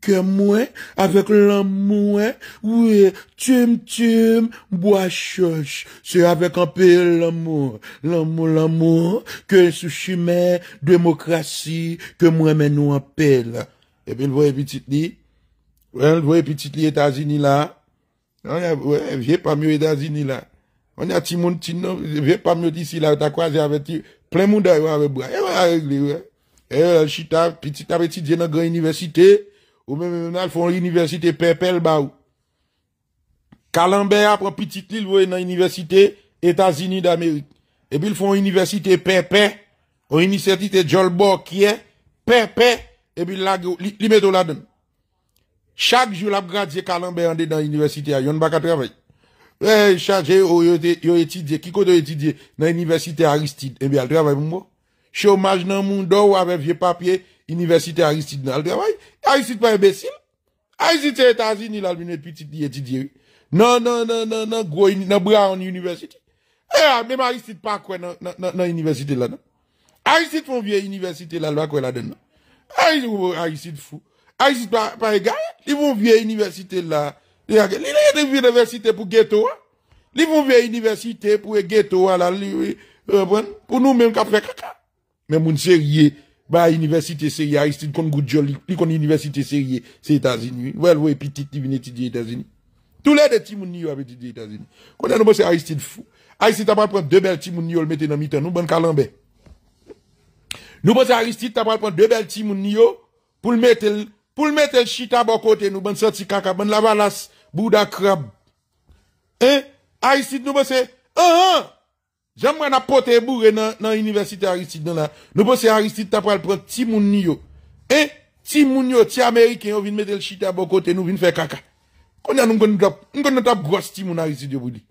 que moi, avec l'amour, oui, tum tum, bois choche, c'est avec un peu l'amour, l'amour, l'amour, que sous chimère, démocratie, que moi mè nous en paix et puis il voyait petit li, ouais, il voyait petit li États-Unis là, on y a, pas mieux États-Unis là, on y a monde, petit pas mieux d'ici là, ta croisé avec plein monde d'ailleurs avec bois, et voilà, réglé, ouais, petit à petit, une grande université, ou même, ils font l'université Pepel, baou. ou, Calambert, après petit li, il voyait dans l'université États-Unis d'Amérique, et puis il font l'université Pepe, ou de Jolbo, qui est Pepe, et puis là, il met là-dedans. Chaque jour, la gradier calamber en dans l'université, il y a à travail. Eh, chargé, il a étudié, qui côté étudier. dans l'université Aristide, eh bien, il travaille pour moi. Chômage dans le monde, oh, avec vieux papier, université Aristide, dans travaille. travail. Aristide pas imbécile. Aristide, c'est États-Unis, là, il petite, il Non, non, non, non, non, gros, Brown University. Eh, ah, même Aristide pas quoi dans l'université là, dedans Aristide, mon vieux université là, là, quoi là-dedans, ah, Haïti de fou. Haïti ah, pas égal. Ils vont via université là. Ils vont via université pour ghetto. Ils vont via université pour ghetto là. Pour nous même qu'à faire caca. Mais mon sérieux, bah, université sérieux, Aristide qu'on Goudjoli, li kon université sérieux, c'est États-Unis. Well, ouais, petit, il vient étudier États-Unis. Tous les petits petits mounio avaient étudié États-Unis. Quand on a c'est Aristide fou. Aristide t'a pas prendre deux belles petits mounio, le mettre dans mi-temps, nous, bon calambé. Nous pensons Aristide, t'as prendre deux belles timoun mounio pour le mettre, pour le mettre chita bon côté, nous bonne sorti caca, bon la valasse, bouda crabe. Hein? Aristide, nous pensons, ah, ah! J'aimerais n'a et bourré dans, dans l'université Aristide, dans là. Nous pensons Aristide, t'as prendre Timounio. mounio. Hein? Ti yo, ti américain, yo vin mettre le chita bon côté, nous vin faire caca. Qu'on a nous gon tap, nous gon tap grosse timoun Aristide, Aristide, aujourd'hui.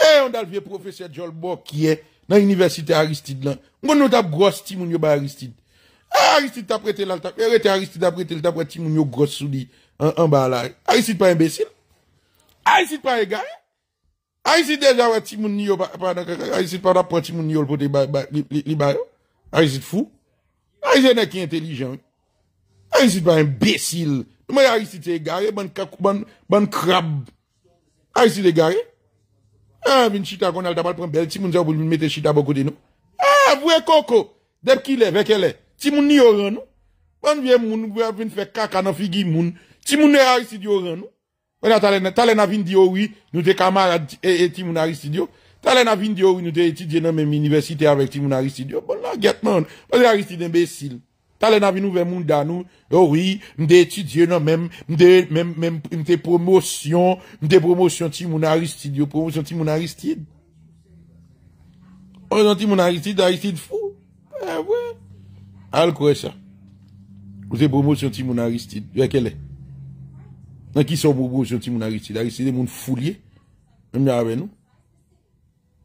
Eh, on a le vieux professeur Jolbo qui est, dans l'université Aristide là. On nous tape grosse ti moun yo ba Aristide. Ah, Aristide t'a prêté là, t'a prêté Aristide t'a prêté, t'a prêté ti moun yo grosse sous en, en bas là. Aristide pas imbécile. Aristide pas égaré. Aristide déjà ouais ti moun yo pendant bah, dans bah, bah, Aristide pas prendre ti moun yo le ba li ba. Aristide fou. Aristide n'est qui intelligent. Aristide pas imbécile. Mais Aristide égaré, bon bon bon crabe. Aristide égaré. Ah, vin chita qu'on a prendre belle si chita beaucoup de nous. Ah, vrai coco. Depuis qu'il est avec elle, ti moun ni nous. Bon faire caca dans figi moun. Ti moun est oran nous. On a vindio, vin di oh oui, nous des camarades et ti moun vin oh oui, nous université avec Bon imbécile. Alè nan vin nou ve moun dan nou. Yo wè. Mwen de etudyon. Mwen de mwen mwen mwen. Mwen de promosyon. Mwen de promosyon ti moun Aristide. Yo promosyon ti moun Aristide. On rezon ti moun Aristide. Aristide fou. E wè. Al kwe sa. Mwen de promosyon ti moun Aristide. Vekele. Nan ki son promosyon ti moun Aristide. Aristide moun foulie. Mwen di avè nou.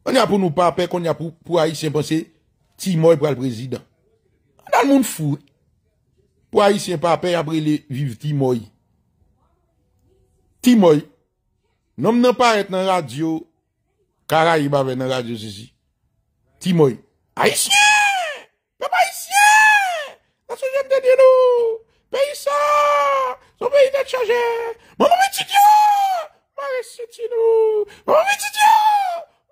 On yè pou nou pape. Kon yè pou pou a yè. Se mwen se ti mòy pral prezident. An al moun foulie. pou Aisyen pape abre li viv Timoy. Timoy, nom nan paret nan radyo, kara yi ba ven nan radyo zizi. Timoy, Aisyen, nan ba Aisyen, nan sou jen dede nou, pey sa, sou pey net chaje, moun moun moun ti diyo, moun moun moun ti diyo,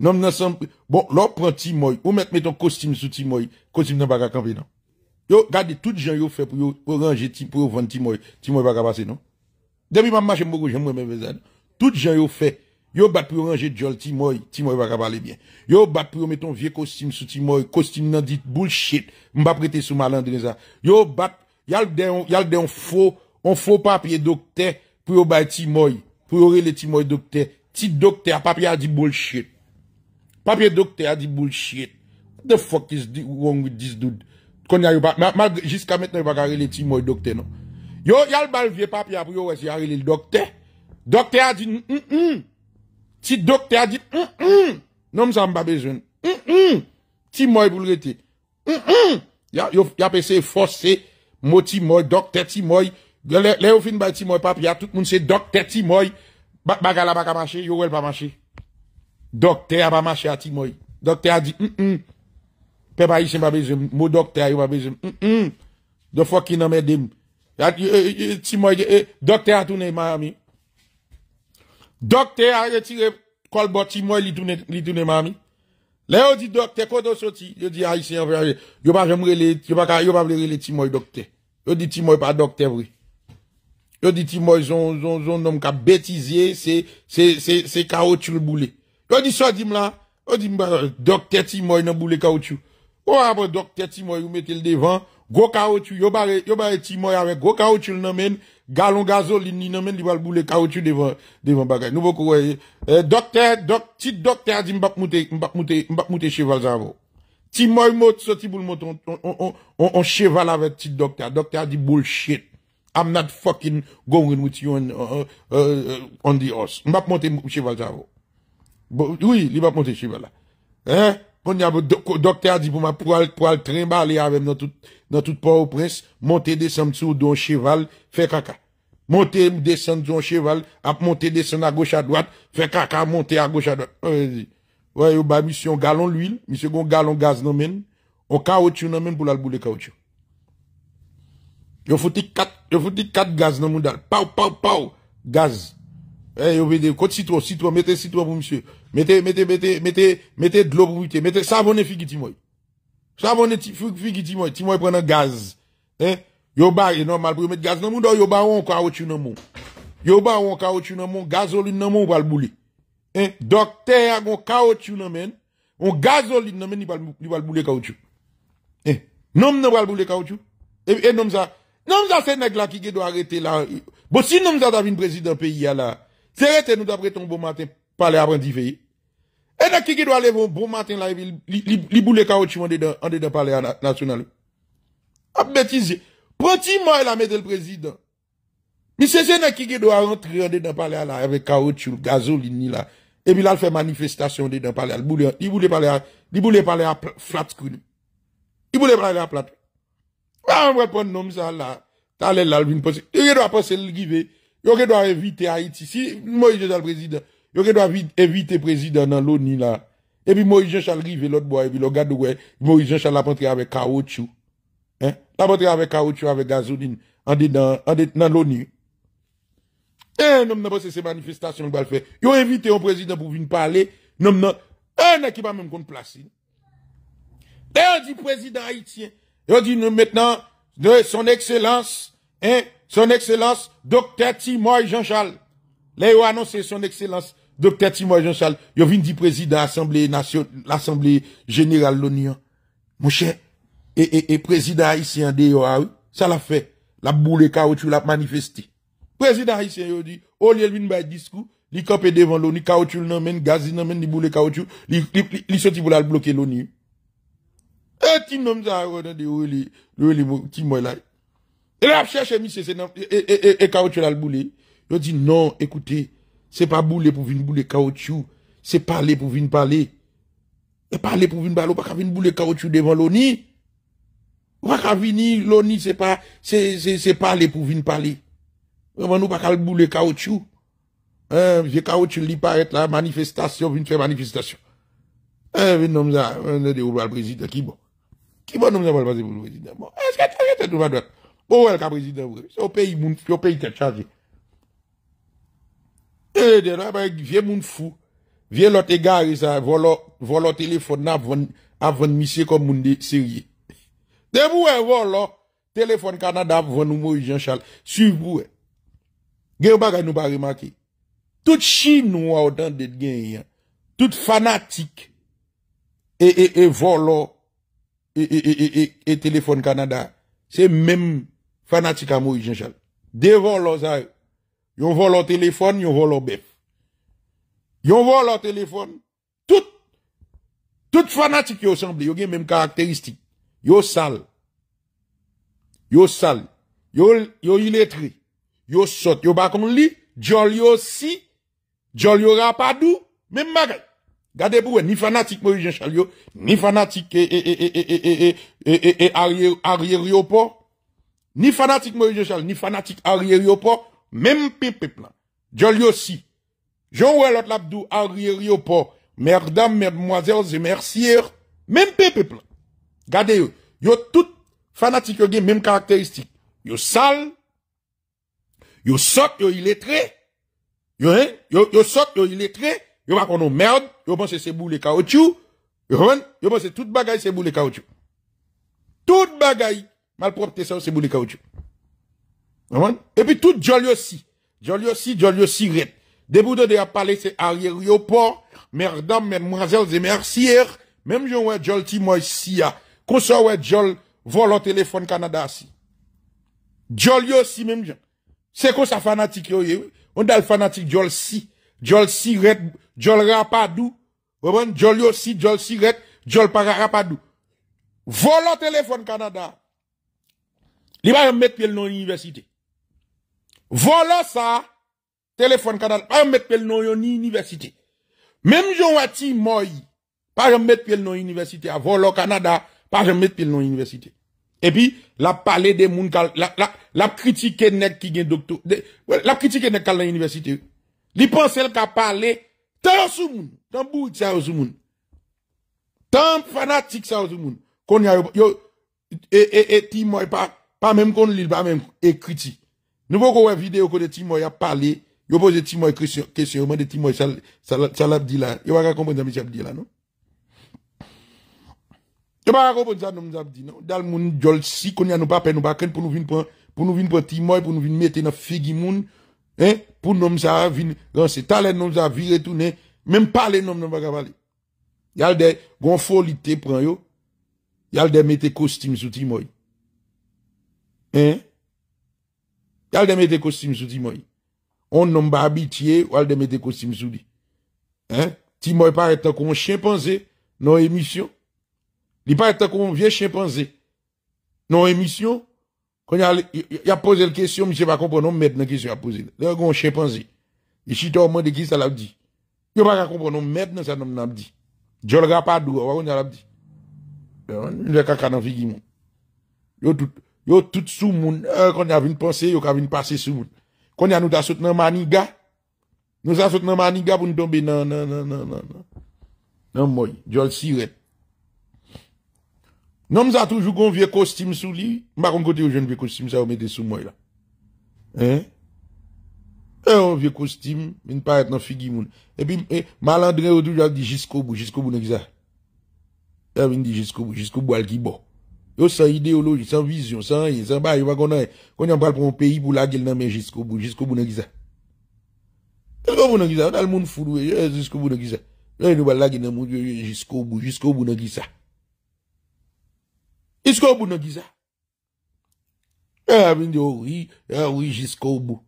Non, non, bon, l'on prend Timoy, ou mettre, mettons, costume sous Timoy, costume n'a pas qu'à non. Yo, regardez, tout gens yo fait pour yo, pour pour vendre Timoy, Timoy pas qu'à passer, non. Depuis ma marche, beaucoup, j'aime mes vezades. Tout gens yo fait, yo bat pour ranger Jol Timoy, Timoy pas qu'à parler bien. Yo bat pour mettre ton vieux costume sous Timoy, costume nan dit bullshit, m'pas prêter sous malandre, ça. Yo bat, yal de, yal de un faux, un faux papier docteur, pour yo bat Timoy, pour yo le Timoy docteur. Ti docteur, papier a dit bullshit. Papier docteur a dit bullshit. What the fuck is wrong with this dude? y a pas, Jusqu'à maintenant, il va carrer les timoy docteur, non? Yo, y le bal vieux papier après, yo, arrêter le docteur. Docteur a dit, hum, hum. Si docteur a dit, hum, hum. Non, ça m'a besoin. Hum, mm, hum. Timoy pour le rete. Hum, hum. Ya, a ya forcer, mot timoy, docteur timoy. Le, le, le, fin ba timoy papier, tout le monde c'est docteur timoy. Bagala baka marché, yo, elle pas marcher? Docteur a pas marché à Timoy. Docteur a dit, hum hum. Peuple haïtien pas besoin. Mot docteur a pas besoin. Hum hum. De fois qu'il n'a pas Timoy, docteur a tourné Miami. Docteur a retiré Colbot Timoy, il tourné, il tourné Miami. Là, on dit docteur, quand on sorti, on dit haïtien, yo pas j'aimerais les, yo pas, yo pas les Timoy docteur. Je dit Timoy pas docteur, oui. Yo dit Timoy, ils ont, son homme qui a bêtisé, c'est, c'est, c'est, c'est le boulet. Yo di so di m la, yo di mba, Timoy, dok teti nan boule kaoutchou. Ou oh, apre ah, dok teti moy ou mette le devant, gwo kaoutchou, yo bare, yo bare ti moy avek, gwo nan men, galon gazoline ni nan men li bal boule kaoutchou devant devant bagay. Nou boku weye, eh, docteur, dok, ti dokter di m moute, m moute, m moute cheval zavo. Ti mot, so ti boule mot, on, on, on, cheval avec ti docteur. Docteur di bullshit. I'm not fucking going with you on, uh, uh, on the horse. M bak monte cheval zavo oui, il va monter cheval là. Hein? Bon, y a docteur dit pour moi, pour aller pour al avec dans tout, dans toute Port-au-Prince, monter, descendre sur un cheval, faire caca. Monter, descendre sur un cheval, à monter, descendre à gauche à droite, faire caca, monter à gauche à droite. Euh, ouais, yo, bah, mission galon l'huile, Monsieur gallon galon gaz non même on caoutchouc non même pour l'albou de caoutchouc. Il faut quatre, faut quatre gaz non moudal. Pau, pau, pau, gaz. Eh, yo vede, kote citron, sitro, mette mettez mettez mettez Mette, mette, mette, mette, mette dlo Mettez savon Mette savone figi timoy. Savone figi timoy. Timoy un gaz. Eh, yo et normal pour mettre gaz nan mon yo yo bare an kaoutu nan moun. Yo ba an kaoutu nan non Gazoline nan moun boule. Eh, docteur a gon kaoutchou nan men. On gazoline nan men ni wal boule kaoutu. Eh, nom nan wal boule kaoutchou. Eh, eh nom za. Nom za se neg la ki ge do arrêter la. Bon, si nom ta davin président pays ya la. Terrete nous d'après ton bon matin, parler avant d'y veiller. Et qui doit aller bon matin là, il boule caoutchouc en dedans, en dedans parler national. Ah, a bêtise. Prends-moi la mettre le président. Mais c'est ce qui doit rentrer en dedans parler là, avec caoutchouc, ni là. Et puis là, il fait manifestation dedans parler Il boule, il boule parler à, il boule parler à flat screen. Il boule parler à plat. Ah, on va prendre nom ça là. T'as l'air là, il doit passer le guivet. Yo qui doit inviter Haïti. Si Moïse est le président, yo qui doit inviter président dans l'ONU là. Et puis Moïse Jean-Charles rive l'autre bois, et puis le gars de Moïse Jean-Charles la avec caoutchouc. Hein? La avec caoutchouc, avec gazoline, en dedans, en dedans l'ONU. Eh, non, non, parce que manifestations va va faire. Yo invité un président pour venir parler. Non, non, un qui pas même qu'on place. Et dit président haïtien. Et dit nous maintenant, de son excellence, hein, son Excellence, Docteur Timoy Jean-Charles. Là, il a annoncé son Excellence, Docteur Timoy Jean-Charles. Il vient dit président Assemblée nationale, l'Assemblée générale de l'ONU. Mon cher, et, et, président haïtien de ah ça l'a fait. La boule caoutchouc l'a manifesté. Président haïtien, il dit, au lieu de discours, li kopé devant l'ONU, caoutchouc nan men, gazi non men, il boule caoutchouc, il a li, sorti pour la bloquer l'ONU. Et ti nom ça, il a dit, oui, li, oui, là. Et là, cherche monsieur, c'est et caoutchouc là Il dit non, écoutez, c'est pas boulet pour venir bouler caoutchouc, c'est parler pour venir parler. Et parler pour venir parler, pas venir bouler caoutchouc devant l'ONI. Pas venir l'ONI, c'est pas c'est parler pour venir parler. Vraiment nous pas bouler caoutchouc. caoutchouc pas être là manifestation, venir faire manifestation. Hein, venir nous ça, le président qui bon. Qui bon ça le président. est-ce que tu as pour elle, président, c'est au pays, au pays tête Et bah, vieux monde fou. Vieux l'autre ça, volo, téléphone, avant, avant monsieur comme monde sérieux. De vous, hein, volo, téléphone Canada, avant nous, Jean-Charles. Suivez vous. Hein. nous pas remarqué. Tout chinois autant de hein. tout fanatique, et, et, et volo, et téléphone Canada, c'est même fanatique à Moïse Jean-Charles. Devant leurs ils Ils volent leur téléphone, ils volent leur bœuf. Ils volent leur téléphone. Tout, fanatique qui ils ont les mêmes caractéristiques. Ils sont sales. Ils sont sales. Ils sont illettrés. Ils Ils sont pas comme Jol si. rapadou. Même bagay. Gardez pour ni fanatique Moïse Jean-Charles, ni fanatique et, et, et, et, et, et, ni fanatique Moïse Charles, ni fanatique Ariel même peuple Plan. Jolio aussi. Jean Wellot Labdou, Ariel Yopor, mesdames, mesdemoiselles et merciers même peuple Plan. Gardez Yo tout fanatique yo gen même caractéristique. Yo sale, yo sot, yo illettré, yo hein, yo, yo sot, yo illettré, yo pas qu'on merde, yo pense c'est boule caoutchouc, yo, hein? yo pense toute bagaille c'est boule caoutchouc. Toute bagaille t'es ça, c'est bout de caoutchouc. Et puis tout Jolio aussi. Jolio aussi, Jolio aussi, red. Debout de a parler c'est arrière port, mesdames, mesdemoiselles et mercières, même j'en ouais jol moi ici, ah. qu'on soit ouais jol, vol au téléphone Canada si. Jolio aussi, même j'en. C'est quoi ça fanatique yo, On a le fanatique jol si. Jol si red, jol rapadou. Jolio aussi, jol si red, jol para rapadou. Vole téléphone Canada. Li ba yon met pel non université. Voilà ça, sa, telefon kanal, pa yon met Même non yon université. Même yon wati moy, pa yon met pel non université. A volo Kanada, pa yon met pel non université. Et la pale de moun kal, la, la, la kritike nek ki gen doctor. la kritike nek kal nan université. Li pense ka parle, tan sou moun, tan bou sa a sou moun. Tan fanatik sa tout le monde. Qu'on y a, yo, et, et, et, e, ti moi pas pas même qu'on lit, pas même écrit. Nous voyons une vidéo que Timoy a parlé, il pose Timoy question, de Timoy, ça ça l'a dit là. Il va comprendre ça, Michel dit là, non? Il va comprendre ça, nous avons dit, non? Dans le monde, jol, si qu'on y a nous pas, nous pas, pour nous venir pour, pour nous venir pour Timoy, pour nous venir mettre dans figu monde hein? Pour nous, ça, venir, dans ces talents, nous, a virer, retourner, hein? même parler, nous, nous, pas parler. Il y a des gonfolité, prend yo. Il y a des mettre costume sous Timoy. Hein? Yal de mette costume sous Timoy. On n'en pas habitué, yal de mette costume sous lui. Hein? Timoy paraît tant un chimpanzé, non émission. Il paraît tant un vieux chimpanzé, non émission. Quand il a posé la question, monsieur va comprendre, mettre la question à poser. Là, on chimpanzé. Et si tu as demandé qui ça l'a dit. Il va pas comprendre, maintenant ça n'a dit. Je le pas d'où, on a l'a dit. Je ne vais pas faire un figure. Yo tout. Yo tout sou moun. Eh, kon ya vin panse, yo ka vin pase sou moun. Kon ya nou ta sot nan maniga. Nou sa sot nan maniga pou nou tombe nan, nan, nan, nan, nan. Nan mouy. Jol siret. Nan mou sa toujou kon vie kostim sou li. Mba kon kote yo jen vie kostim sa ou mette sou mouy la. Eh? Eh, yon vie kostim. Vin paret nan figi moun. E pi, eh, malandre yon tou jol di jisko bou. Jisko bou nek za. Eh, vin di jisko bou. Jisko bou al ki bo. Yo sans idéologie, sans vision, sans rien, sans bah, yo pas qu'on qu'on parle pour un pays pour la gueule dans mais jusqu'au bout, jusqu'au bout de qui Quand Jusqu'au bout dans qui dans le monde fou jusqu'au bout de qui Là il nous la gueule dans monde jusqu'au bout, jusqu'au bout de qui Jusqu'au bout de qui ça. Ah, oui, oui, jusqu'au bout.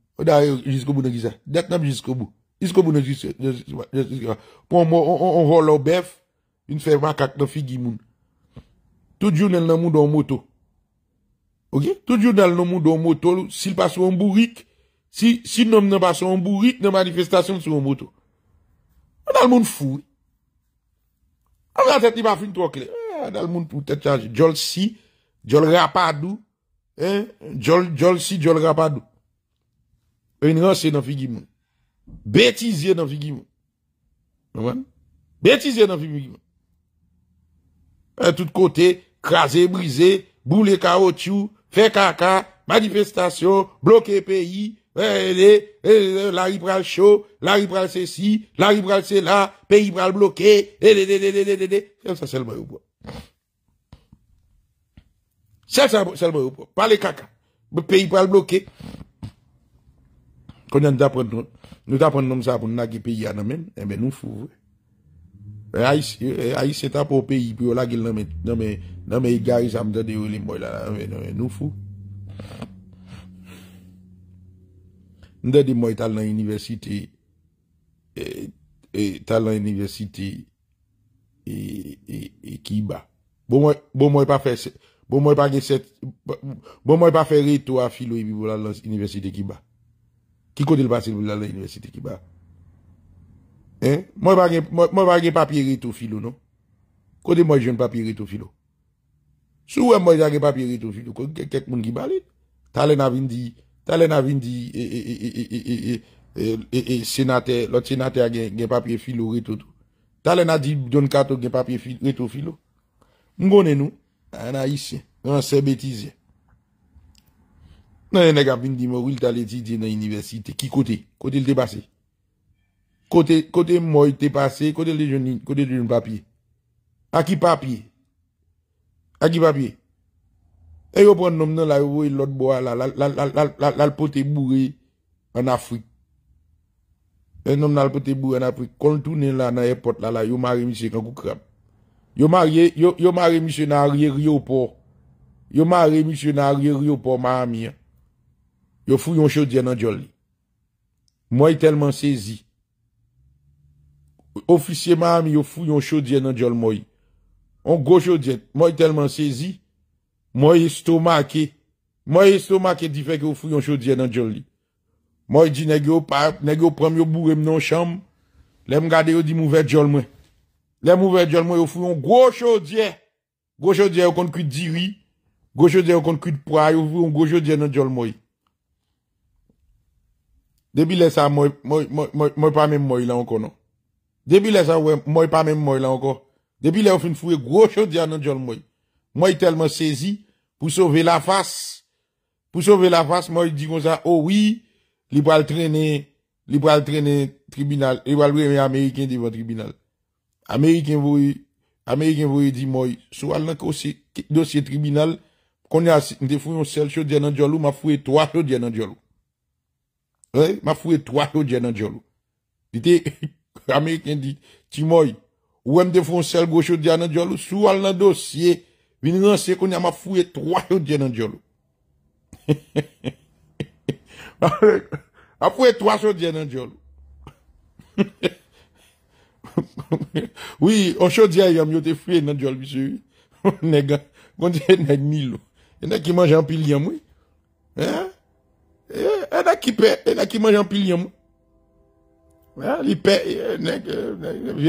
Jusqu'au bout de qui d'être D'accord, jusqu'au bout. Jusqu'au bout de qui Pour moi, on rôle au bœuf, une ferme à quatre dans figue moun. Tout jour, dans le monde en moto. Ok? Tout jour, dans le monde en moto, s'il passe en bourrique, si, si nom passe pas son bourrique dans manifestation sur une moto. On a le monde fou. On a tête, il va finir trop clair. On eh, a le monde pour tête chargée. Jol si, jol rapadou, hein, jol, jol si, jol rapadou. Une rance dans figimon. Bêtisier dans figimon. Bêtisier dans figimon. À eh, tout côté, craser, briser, bouler caoutchouc, faire caca, manifestation, bloquer pays, la ribral chaud, la c'est ceci, la ribral c'est là, pays pral bloqué, c'est ça seulement ou bois. C'est ça le au bois, pas les caca, pays pral bloqué. Quand on nous apprenons ça pour nous pays à nous-mêmes, eh bien nous fous. A yi setan pou peyi pou yo la gil nanme, nanme, nanme yi garis amde de ou li mboy la nanme, nanme nou fou. Nde di mboy tal nan yi niversite, e tal nan yi niversite e kiba. Bo mwen pa fe, bo mwen pa ge set, bo mwen pa fe re to a filo yi bi bo lan lan yi niversite kiba. Ki kote l pa se yi bo lan lan yi niversite kiba? Mwen va gen papye reto filo nou. Kote mwen jen papye reto filo. Sou mwen mwen jen papye reto filo. Kek moun ki balit. Talen avin di, talen avin di, senater, lot senater gen papye filo reto tou. Talen avin di, jen papye reto filo. Mwen gonen nou, anayise, anase betize. Nan yon neg avin di mwen wil taletidye nan universite. Ki kote, kote lte basi. Côté, côté moi, il t'est passé, côté les jeunes, côté les jeunes papier. À qui papier? À qui papier? Et vous prenez nom là, vous l'autre bois là, là, là, là, là, là, là, le bourré en Afrique. Et nom là, le poté bourré en Afrique. Quand tourne là, dans l'aéroport là, là, yo marié monsieur quand vous yo marié yo yo marié monsieur dans l'aéroport. yo marié monsieur dans l'aéroport, ma amie. yo fouillez un dans le Moi, tellement saisi. ofisye mami yo fuyon chodye nan djol mwen. On go chodye. Mwen telman sezi, mwen estomake, mwen estomake di fek yo fuyon chodye nan djol li. Mwen di negyo prem yo bou remnon chanm, lem gade yo di mouve djol mwen. Lem mouve djol mwen yo fuyon go chodye. Go chodye yo kont ku diwi, go chodye yo kont ku di pwa, yo fuyon go chodye nan djol mwen. Debi lesa mwen, mwen pa mwen mwen la an konon. Depi la sa wè mwen, mwen pa men mwen la ankon. Depi la wè fwen fwè gwo chò diyan anjol mwen. Mwen telman sezi pou sove la fas. Pou sove la fas mwen di kon sa, oh oui, li pwal trene, li pwal trene tribunal, li pwal wè mwen Amerikien diwen tribunal. Amerikien vwe, Amerikien vwe di mwen, sou al nan dosye tribunal, kon yon te fwè yon sel chò diyan anjol ou, ma fwè twa chò diyan anjol ou. Ma fwè twa chò diyan anjol ou. Di te... Américain dit, Timoy, ou même des fonds sel gauche au nan diolo, sou al nan dossier, vin rense qu'on y a ma fouye trois yo di nan diolo. A fouye trois yo di nan diolo. oui, on chaud il y a mieux de fouiller monsieur. On est on dit nèg milo. Il y a qui mangent en pile yam, oui. Hein? Eh, il a qui paie, il y a qui mangent en pile yam. Je ne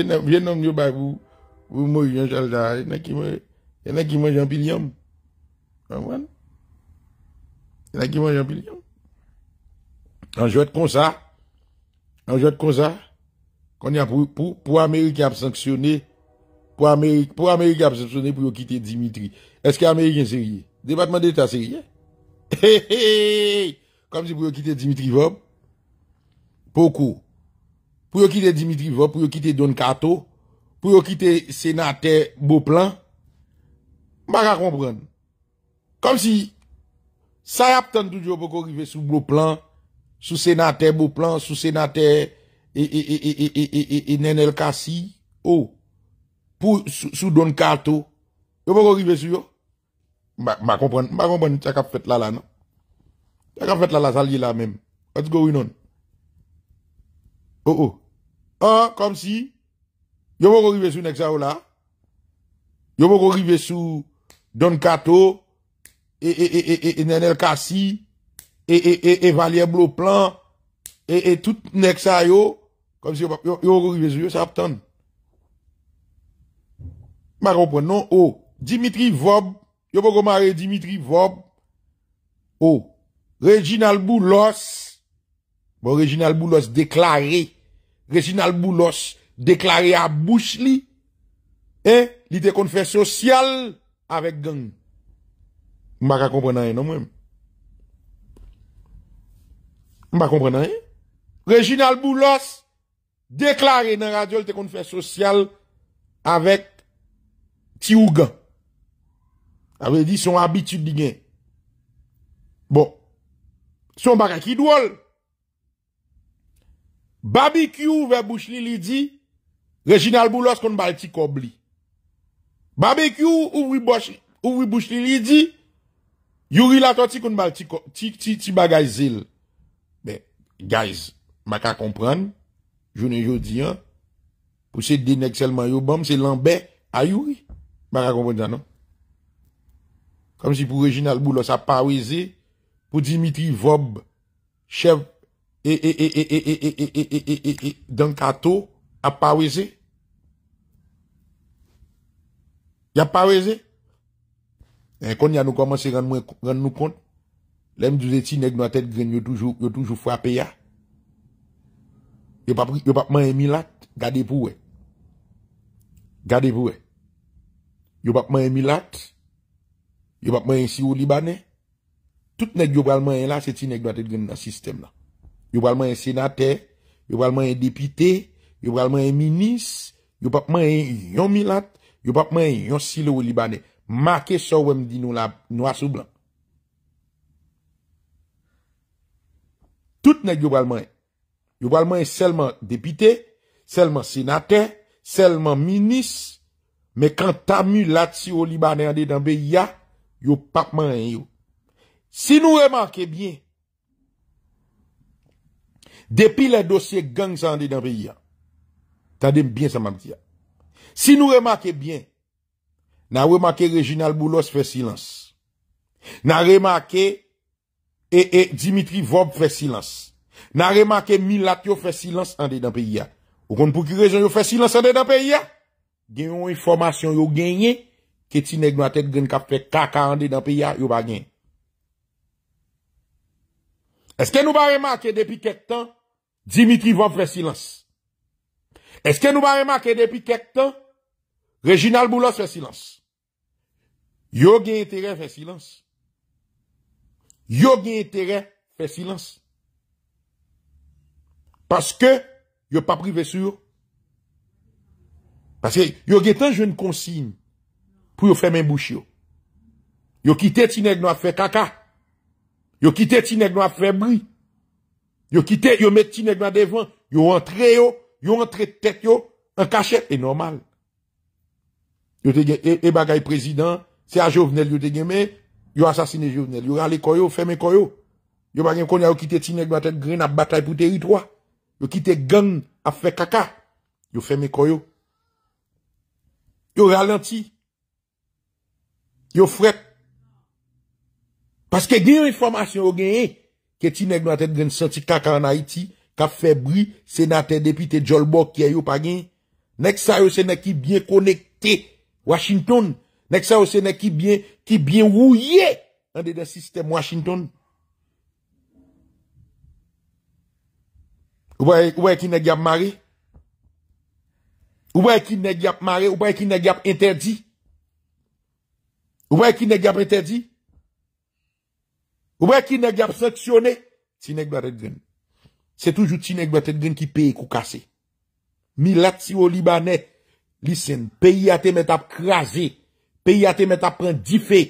sais pas si vous mourrez un soldat. Il y en a qui mangent un pilium. Il y en a qui mangent un pilium. En jouant comme ça, en jouant comme ça, quand il y a pour l'Amérique qui a sanctionné, pour l'Amérique pour Amérique a sanctionné pour quitter Dimitri. Est-ce que l'Amérique est sérieux? Département d'État sérieux? Comme si vous quitter Dimitri Vob. Pourquoi? pour quitter Dimitri Vop, pour quitter Don Cato, pour quitter sénateur Beauplan, je ne comprendre. Comme si ça y a tant toujours pour arriver sur Beauplan, sur sénateur Beauplan, sur sénateur et, et, et, et, Nenel Kassi, oh, pour, sous, Don Cato, yo pas arriver sur yo. Je comprends, je comprends, ça qu'a fait là là, non? Ça qu'a fait là là, ça lié là même. Let's go, on Oh, oh. Hein, comme si, yo pou arriver sur Nexao là, la, yo Don Kato, Et et, e, e, e, Nenel Kassi, Et Valier Bloplan, Et tout Nexao, Comme si yo pou arriver rive sou yo, ça. oh, Dimitri Vob, yo pou kou Dimitri Vob, oh, Reginald Boulos, bon Reginald Boulos déclaré. Reginald Boulos déclaré à Bouchli, il hein, était social avec gang. Je ne comprends rien non même. Je ne comprends rien. Reginald Boulos déclaré dans la radio il était fait social avec Tiougan. Avait dit son habitude de gain. Bon. Son bagage qui doit. Barbecue vers bouche li, dit, Reginald Boulos kon balti kobli. Barbecue ouvri Bouchli ouvri bouche li, dit, Yuri la toti kon balti ti, ti, ti bagay zil. Ben, guys, ma ka kompran, jounen jodi an, pou se denek seulement yo bom, c'est l'ambé à Yuri. Ma ka comprendre non? Comme si pour Reginald Boulos a paweze, pour Dimitri Vob, chef et, et, et, et, et, et, et, et, et, et, dans Kato, a pas osé. Y a pas osé. Et quand y a nous commencé à rendre nous compte, l'aime du zéti nèg dans tête graine, toujours, yo toujours frappé ya. Yo pas, yo pas man milat, gardez pour eux. Gardez pour eux. Yo pas man milat, yo pas man si au Libanais. Tout nèg yo pral man là, c'est ti nèg dans tête graine dans système là. Yo pral un sénateur, yo pral un député, yo pral un ministre, yo pas un yon milat, yo pas un yon silo libanais. Marquez ça ou même nou nous la noir sous blanc. Tout nèg yo pral un. Yo pral seulement député, seulement sénateur, seulement ministre, mais quand ta mis si au Libanais dans le pays, yo pas yo. Si nous remarquons bien, depuis les dossiers gang dans le pays, dit bien ça m'a dit. Si nous remarquons bien, nous remarqué Réginal Boulos fait silence. Nous remarqué et, et Dimitri Vob fait silence. Nous remarqué Milatio fait silence en dedans pays. Vous compte pour quelle raison il fait silence en dedans pays? Gagne une information yo gagné que ti nèg dans tête gagne fait caca en dedans pays yo pas gagné. Est-ce que nous pas remarqué depuis quelque temps Dimitri va faire silence. Est-ce que nous va remarquer depuis quelque temps, Reginald Boulos fait silence. Yo gen intérêt faire silence. Yo gen intérêt faire silence. Parce que yo pas privé sur. Parce que yo gen tant jeune consigne pour yo faire mes bouche yo. Yo quitté t'inègne à faire caca. Yo quitté t'inègne à faire bruit. Yo quitté, yo metti nèg nan devant, yo entrez, yo, yo entré tête yo en cachette, et normal. Yo te gen et, et bagay président, c'est à Jovenel yo te gen mais yo assassiné Jovenel, yo ralé koyo, fermé koyo. Yo bagay konya yo quitté ti nèg nan tête grain à bataille pour territoire. Yo quitté gang à faire caca. Yo fermé koyo. Yo ralenti. Yo fret. Parce que gen information yo gagné ke ti nek nou atet gen senti kaka an Haiti, ka febri, senate depite Jolbo kia yo pagin, nek sa yo se nek ki byen konekte Washington, nek sa yo se nek ki byen wouye an de den sistem Washington. Ou baye ki negyap mare? Ou baye ki negyap mare? Ou baye ki negyap interdi? Ou baye ki negyap interdi? Ou baye ki negyap interdi? Ouwe ki neg ap sanksyone, ti neg ba redzen. Se toujou ti neg ba tet gen ki peye kou kase. Milat si ou libanè, listen, peye a te met ap kraze, peye a te met ap prendife,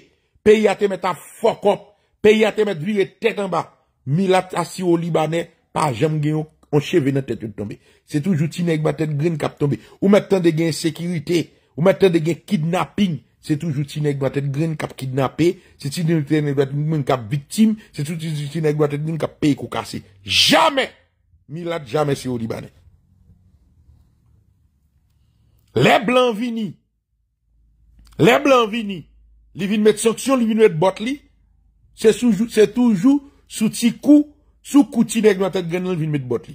peye a te met ap fokop, peye a te met vile tet anba. Milat a si ou libanè, pa jam gen ou, ancheve nan tet ou tombe. Se toujou ti neg ba tet gen kap tombe. Ou met ten de gen sekirite, ou met ten de gen kidnapping. c'est toujours Tinek nèg doit être green cap kidnappé, c'est toujours doit être cap victime, c'est toujours tinek nèg doit être cap pays qu'on cassé. Jamais Milad jamais c'est au Libanais. Les blancs vini. Les blancs vini. Ils viennent mettre sanction, ils viennent mettre botte C'est toujours c'est toujours sous petit coups. sous coup ti être ils viennent mettre botte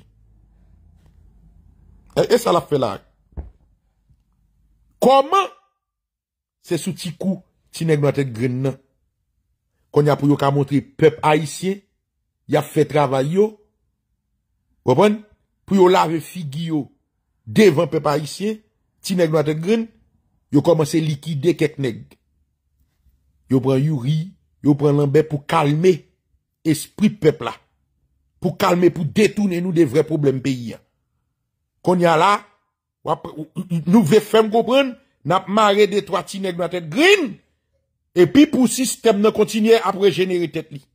Et, et ça l'a fait là. Comment c'est sous petit coup... ti nèg pas tête nan. Qu'on y a pour yo ka montrer peuple haïtien, y a fait travail yo. Vous Pour yo laver figure devant peuple haïtien, ti nèg nan tête graine, yo commencé liquider quelques nèg. Yo prend Yuri, yo prend Lambert pour calmer esprit peuple là. Pour calmer, pour détourner nous des vrais problèmes pays. Qu'on y a là, nous veut faire comprendre n'a marré des trois petits dans la tête green, et puis pour système ne continuer à régénérer tête li.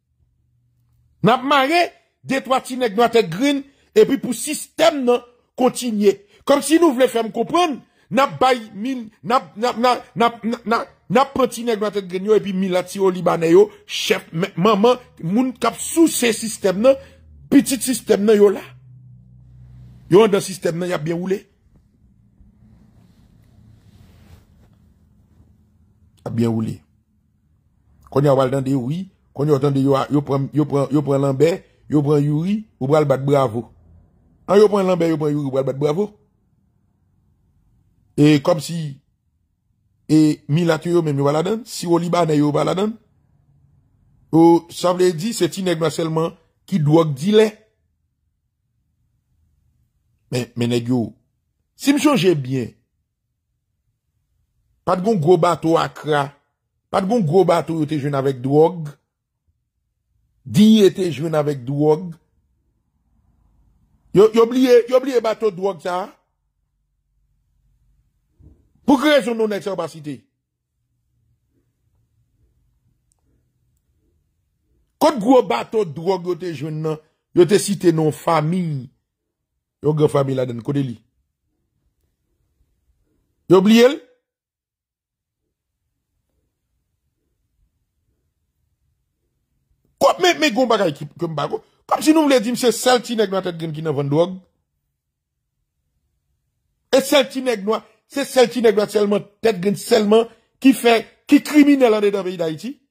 N'a marré des trois petits dans la tête green, et puis pour système ne continuer. Comme si nous voulions faire comprendre, n'a bay mille, n'a, n'a, n'a, n'a, n'a, n'a tête green et puis milati au libanais chef, maman, moun kap sous ces systèmes là, petit système là yo là. Yo dans système là y a bien roulé. a bien roulé. Quand on va des oui, quand on va yo yo prend yo prend yo prend Lambert, yo prend Yuri, ou le battre bravo. Quand hein, yo prend Lambert, yo prend Yuri, ou le battre bravo. Et comme si et Milatou même yo la donne, si au Libanais yo la donne. Oh, ça veut dire c'est inègre seulement qui doit dire Mais mais nèg si me changer bien pas de bon gros bateau à cra. Pas de bon gros bateau qui était jeune avec drogue. Dit était jeune avec drogue. Yo, yo oublié, yo oublié bateau drogue ça. Pour quelle raison non n'est pas cité? Quand gros bateau drogue yo te jeune nan, yo te cité non famille. Yo une famille là dedans, côté li. Yo oublié mais gon bagay ki ke m comme si nous voulions dire c'est celti nèg dans tête qui n'a vend drogue et celti nèg noir c'est celti nèg noir seulement tête grain seulement qui fait qui criminel en dedans pays d'Haïti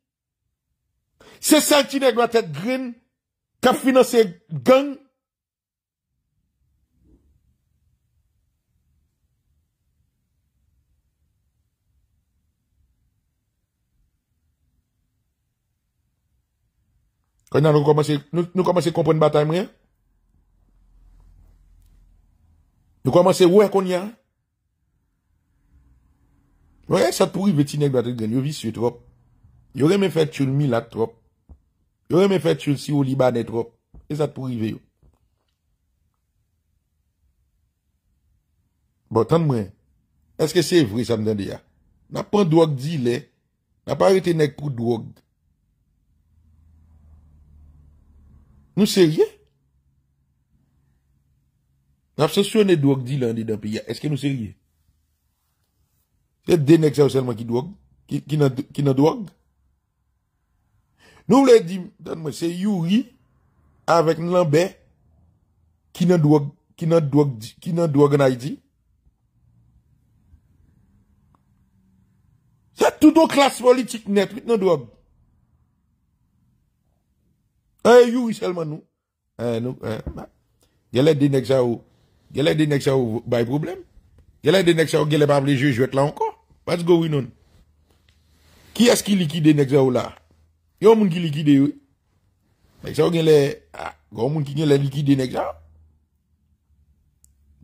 c'est celti nèg noir tête grain qui a gang Quand nous commençons, nous, nous à comprendre la bataille, Nous commençons à voir qu'on y a. Ouais, ça pourrit, petit nègre, de gagner, vie sur trop. Y aurait même fait le mille à trop. Y aurait même fait le si au Libanais trop. Et ça te yo. Bon, tant de Est-ce que c'est vrai, ça me donne déjà? N'a pas de drogue, N'a pas arrêté nègre pour drogue. Nous sérieux? N'absentionnez drog dit l'un dans deux pays. Est-ce que nous serions? C'est des nexos seulement qui drogue, qui, qui n'a, qui n'a drogue. Nous voulons dire, donne-moi, c'est Yuri, avec Lambert qui n'a drogue, qui n'a drogue, qui n'a drogue en Haïti. C'est tout au classe politique net, qui n'a drogue. Hey, eh, yuwi selman nou. Ha, eh, nou, ha, eh, ba. Gyele denek sa ou. Gyele denek sa ou, ba y problem? Gyele denek sa ou, gyele pa vle jej wet la ankon? What's going on? Ki as ki likide denek sa ou la? Yon moun ki likide we? Mek sa ou genle, ha, ah, yon moun ki genle likide denek sa ou?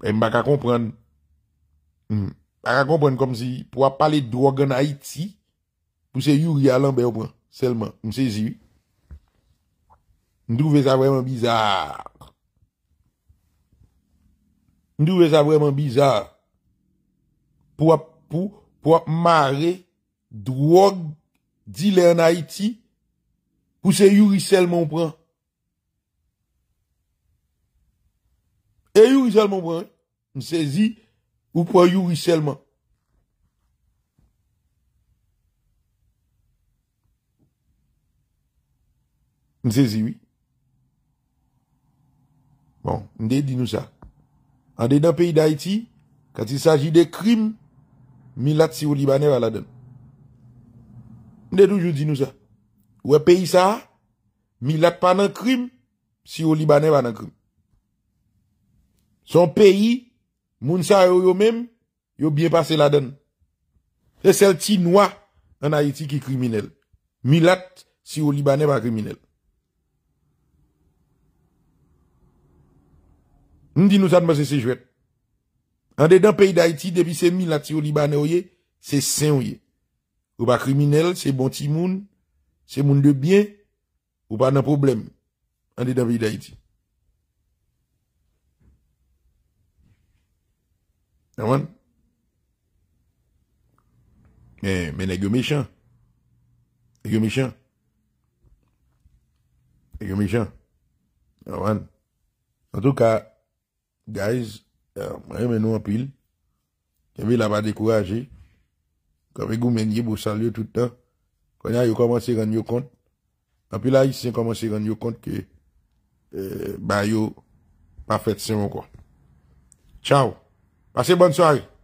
E m baka kompren. Hmm. M baka kompren kom si, pou ap pale drogan ha iti, pou se yuwi alanbe ou pran, selman, m seziwi. Je trouve ça vraiment bizarre. Je trouve ça vraiment bizarre. Pour, pour, pour marrer drogue, dealer en Haïti, pour se Yuri seulement prend. Et Yuri seulement Je me saisit, ou pour Yuri seulement. sais oui. Bon, m'dé dit nous ça. En dedans pays d'Haïti, quand il s'agit de crimes, Milat si ou Libanais va la donne. M'dé toujours dit nous ça. un e pays ça, Milat pas dans crime, si ou Libanais va dans crime. Son pays, moun sa yo yo même, yo bien passé la donne. C'est celle-ci en Haïti qui est criminel. Milat si ou Libanais va criminel. Nous disons nous ça, c'est est En dedans, pays d'Haïti, depuis c'est mille au Liban, c'est sain. Ou pas criminel, c'est bon timoun, c'est monde de bien, ou pas un problème. En dedans, pays d'Haïti. Mais, eh, mais nèg méchant. Nèg méchant. Nèg méchant. En tout cas, Guys, mwenye mè nou anpil. Mwenye la va dekouraje. Kwa mwenye gou menye bou salye toutan. Kwa nyan yo komanse gan yo kont. Anpil la yi sen komanse gan yo kont ke ba yo pa fèt seman kwa. Chow. Pase bon soye.